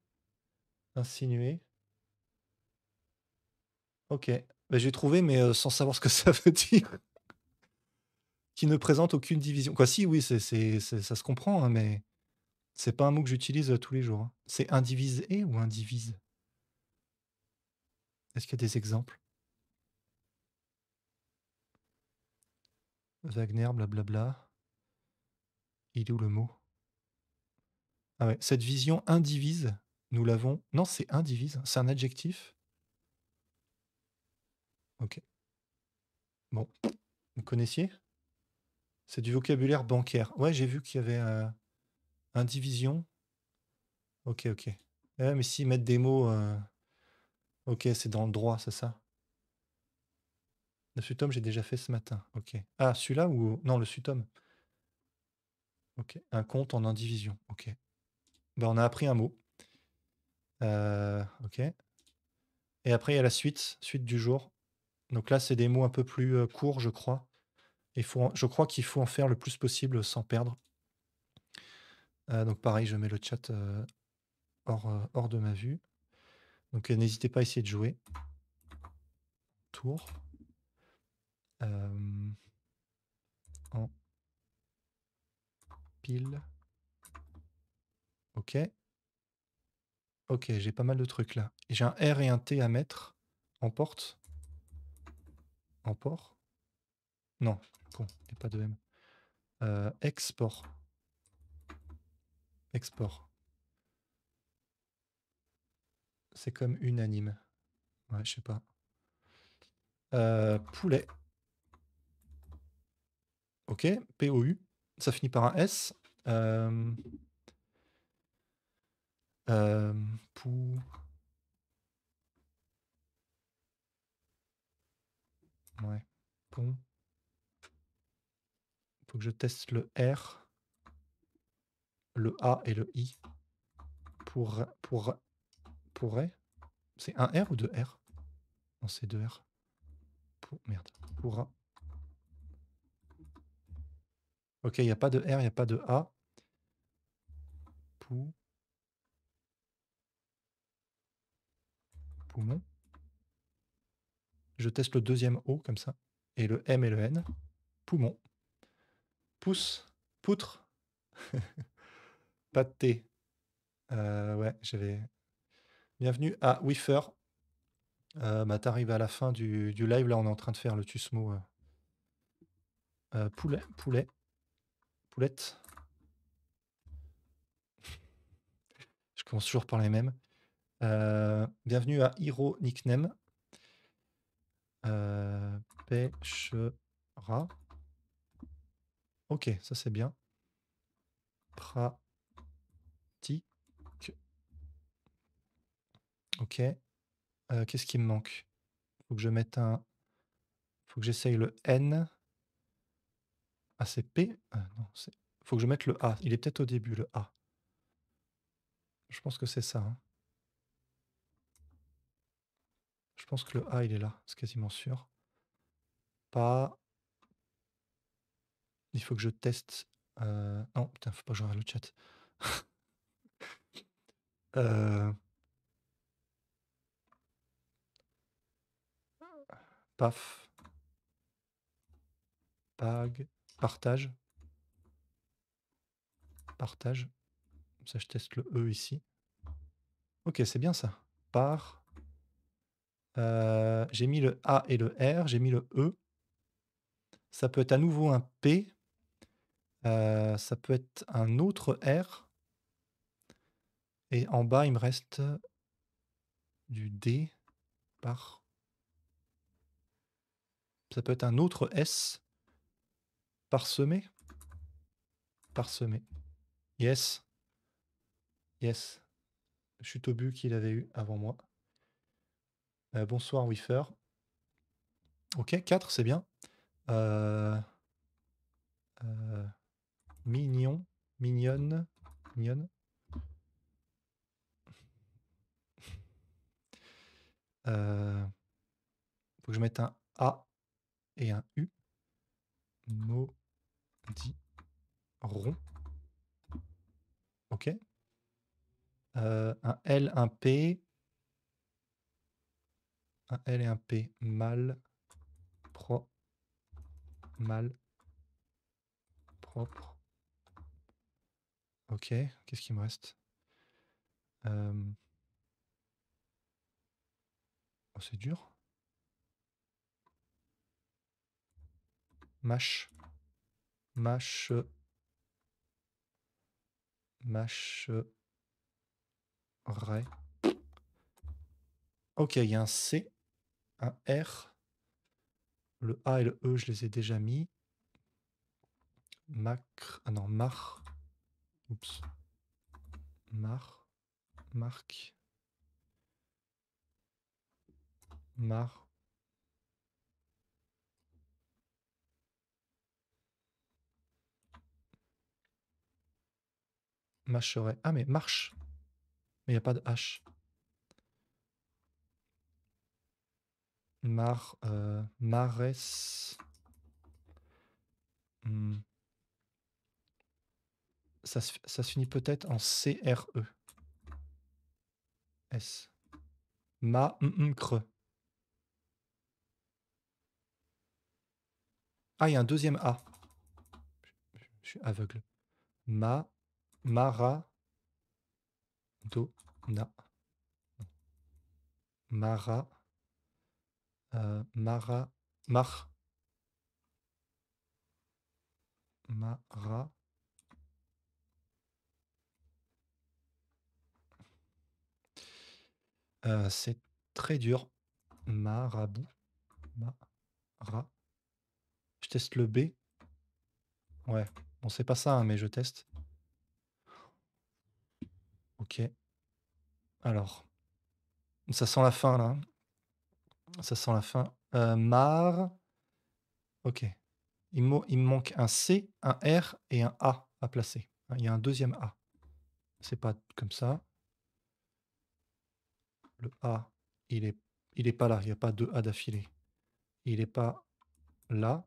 [SPEAKER 1] Insinué Ok. Bah, j'ai trouvé, mais euh, sans savoir ce que ça veut dire. qui ne présente aucune division. Quoi, si, oui, c'est, ça se comprend, hein, mais c'est pas un mot que j'utilise euh, tous les jours. Hein. C'est indivisé ou indivise Est-ce qu'il y a des exemples Wagner, blablabla. Il est où le mot ah ouais, Cette vision indivise, nous l'avons. Non, c'est indivise, c'est un adjectif. Ok. Bon, vous connaissiez C'est du vocabulaire bancaire. Ouais, j'ai vu qu'il y avait euh, indivision. Ok, ok. Eh mais si mettre des mots. Euh, ok, c'est dans le droit, c'est ça Le sutome, j'ai déjà fait ce matin. Ok. Ah, celui-là ou. Non, le sutome. Un compte en indivision. Ok. Ben, on a appris un mot. Euh, ok. Et après, il y a la suite, suite du jour. Donc là, c'est des mots un peu plus euh, courts, je crois. faut, je crois qu'il faut en faire le plus possible sans perdre. Euh, donc pareil, je mets le chat hors, hors de ma vue. Donc n'hésitez pas à essayer de jouer. Tour. en Ok. Ok, j'ai pas mal de trucs là. J'ai un R et un T à mettre en porte. En port. Non, bon, a pas de M. Euh, export. Export. C'est comme unanime. Ouais, je sais pas. Euh, poulet. Ok, U Ça finit par un S. Euh, euh, pour... Ouais, Faut que je teste le R, le A et le I pour pour pourrait. C'est un R ou deux R Non, c'est deux R. Pour, merde. Pour. Ok, il n'y a pas de R, il n'y a pas de A. Poumon. Je teste le deuxième O comme ça. Et le M et le N. Poumon. Pouce. Poutre. Pas de T. Euh, ouais, j'avais. Bienvenue à Wifer. Euh, bah, T'arrives à la fin du, live. Là, on est en train de faire le Tusmo. Euh, euh, poulet. Poulet. Poulette. toujours par les mêmes. Euh, bienvenue à Hiro Nickname. Euh, Ok, ça c'est bien. Pratique. Ok. Euh, qu'est-ce qui me manque Faut que je mette un. Faut que j'essaye le N. Ah, c'est P. Ah, non, Faut que je mette le A. Il est peut-être au début le A. Je pense que c'est ça. Hein. Je pense que le A, il est là, c'est quasiment sûr. Pas. Il faut que je teste. Euh, non, putain, faut pas jouer à le chat. Euh. Paf. Pag. Partage. Partage ça, je teste le E ici. Ok, c'est bien ça. Par. Euh, j'ai mis le A et le R, j'ai mis le E. Ça peut être à nouveau un P. Euh, ça peut être un autre R. Et en bas, il me reste du D par. Ça peut être un autre S parsemé. Parsemé. Yes. Yes. Chute au but qu'il avait eu avant moi. Euh, bonsoir, Wiffer. Ok, 4, c'est bien. Euh, euh, mignon. Mignonne. Mignonne. Faut que je mette un A et un U. Maudit. Rond. Ok. Euh, un L, un P. Un L et un P. Mal. Pro. Mal. Propre. Ok, qu'est-ce qui me reste euh, oh, C'est dur. Mâche. Mâche. Mâche. Ray. Ok, il y a un C, un R. Le A et le E, je les ai déjà mis. MAC Ah non, Mar. Oups. Mar. Marc. Mar. Marcherait. Ah mais marche mais il n'y a pas de H. Mar, euh, mares. Hmm. Ça, ça finit peut-être en CRE. S. Ma, mm, m, mm, cre Ah, il y a un deuxième A. Je suis aveugle. Ma, Mara, na. Mara. Euh, Mara. Mar. Mara. Euh, c'est très dur. Marabou. Mara. Je teste le B. Ouais, on sait pas ça, hein, mais je teste. Ok. Alors, ça sent la fin là. Hein. Ça sent la fin. Euh, mar. Ok. Il, me manque un C, un R et un A à placer. Hein, il y a un deuxième A. C'est pas comme ça. Le A, il est, il est pas là. Il n'y a pas deux A d'affilée. Il n'est pas là.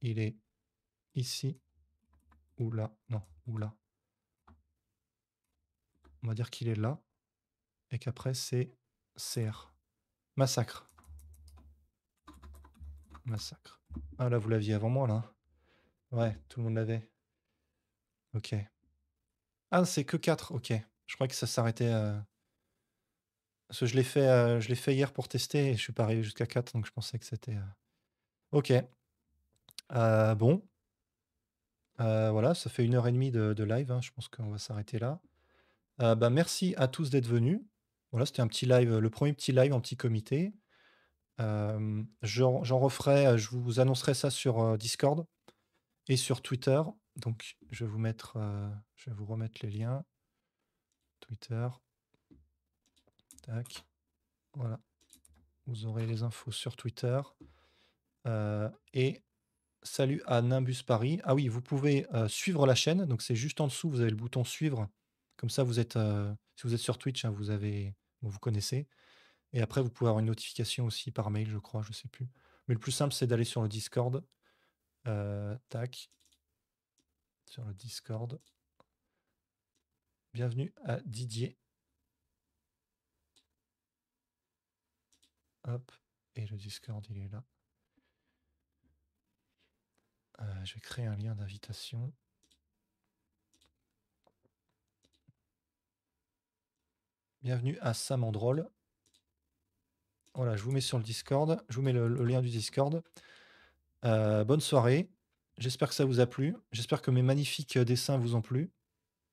[SPEAKER 1] Il est ici ou là. Non, ou là on va dire qu'il est là, et qu'après c'est CR. Massacre. Massacre. Ah là, vous l'aviez avant moi, là. Hein. Ouais, tout le monde l'avait. Ok. Ah, c'est que 4, ok. Je crois que ça s'arrêtait... Euh, parce que je l'ai fait, euh, fait hier pour tester, et je suis pas arrivé jusqu'à 4, donc je pensais que c'était... Euh, ok. bon. voilà, ça fait une heure et demie de, live, hein. je pense qu'on va s'arrêter là. Bah, merci à tous d'être venus. Voilà, c'était un petit live, le premier petit live en petit comité. J'en referai, je vous annoncerai ça sur Discord et sur Twitter. Donc, je vais vous mettre, je vais vous remettre les liens. Twitter. Tac. Voilà. Vous aurez les infos sur Twitter. et salut à Nimbus Paris. Ah oui, vous pouvez suivre la chaîne. Donc, c'est juste en dessous, vous avez le bouton suivre comme ça, vous êtes, euh, si vous êtes sur Twitch, hein, vous avez, vous connaissez. Et après, vous pouvez avoir une notification aussi par mail, je crois, je sais plus. Mais le plus simple, c'est d'aller sur le Discord. Euh, tac. Sur le Discord. Bienvenue à Didier. Hop. Et le Discord, il est là. Euh, je vais créer un lien d'invitation. Bienvenue à Samandrol. Voilà, je vous mets sur le Discord. Je vous mets le, lien du Discord. Euh, bonne soirée. J'espère que ça vous a plu. J'espère que mes magnifiques euh, dessins vous ont plu.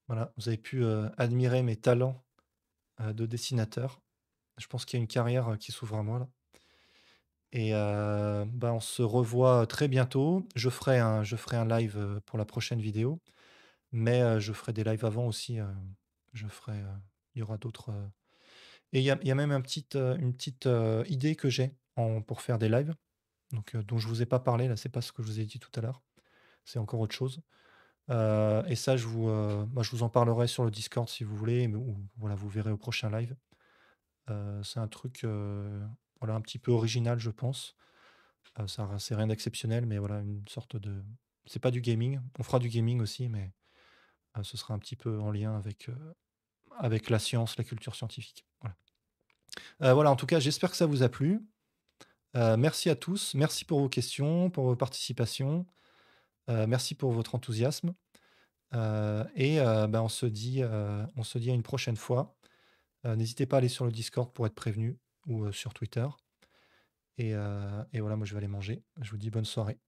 [SPEAKER 1] Voilà, vous avez pu euh, admirer mes talents de dessinateur. Je pense qu'il y a une carrière qui s'ouvre à moi là. Et bah, on se revoit très bientôt. Je ferai un, je ferai un live pour la prochaine vidéo. Mais je ferai des lives avant aussi. je ferai il y aura d'autres. Euh, et il y a, même euh, une petite euh, idée que j'ai pour faire des lives, donc, dont je ne vous ai pas parlé, là, n'est pas ce que je vous ai dit tout à l'heure, c'est encore autre chose. et ça, je vous, je vous en parlerai sur le Discord si vous voulez, voilà, vous verrez au prochain live. c'est un truc voilà, un petit peu original, je pense. ça, c'est rien d'exceptionnel, mais voilà, une sorte de. C'est pas du gaming. On fera du gaming aussi, mais ce sera un petit peu en lien avec, avec la science, la culture scientifique. Euh, voilà, en tout cas, j'espère que ça vous a plu. Euh, merci à tous, merci pour vos questions, pour vos participations, euh, merci pour votre enthousiasme. et ben, on, se dit, on se dit à une prochaine fois. N'hésitez pas à aller sur le Discord pour être prévenu ou sur Twitter. Et, et voilà, moi je vais aller manger. Je vous dis bonne soirée.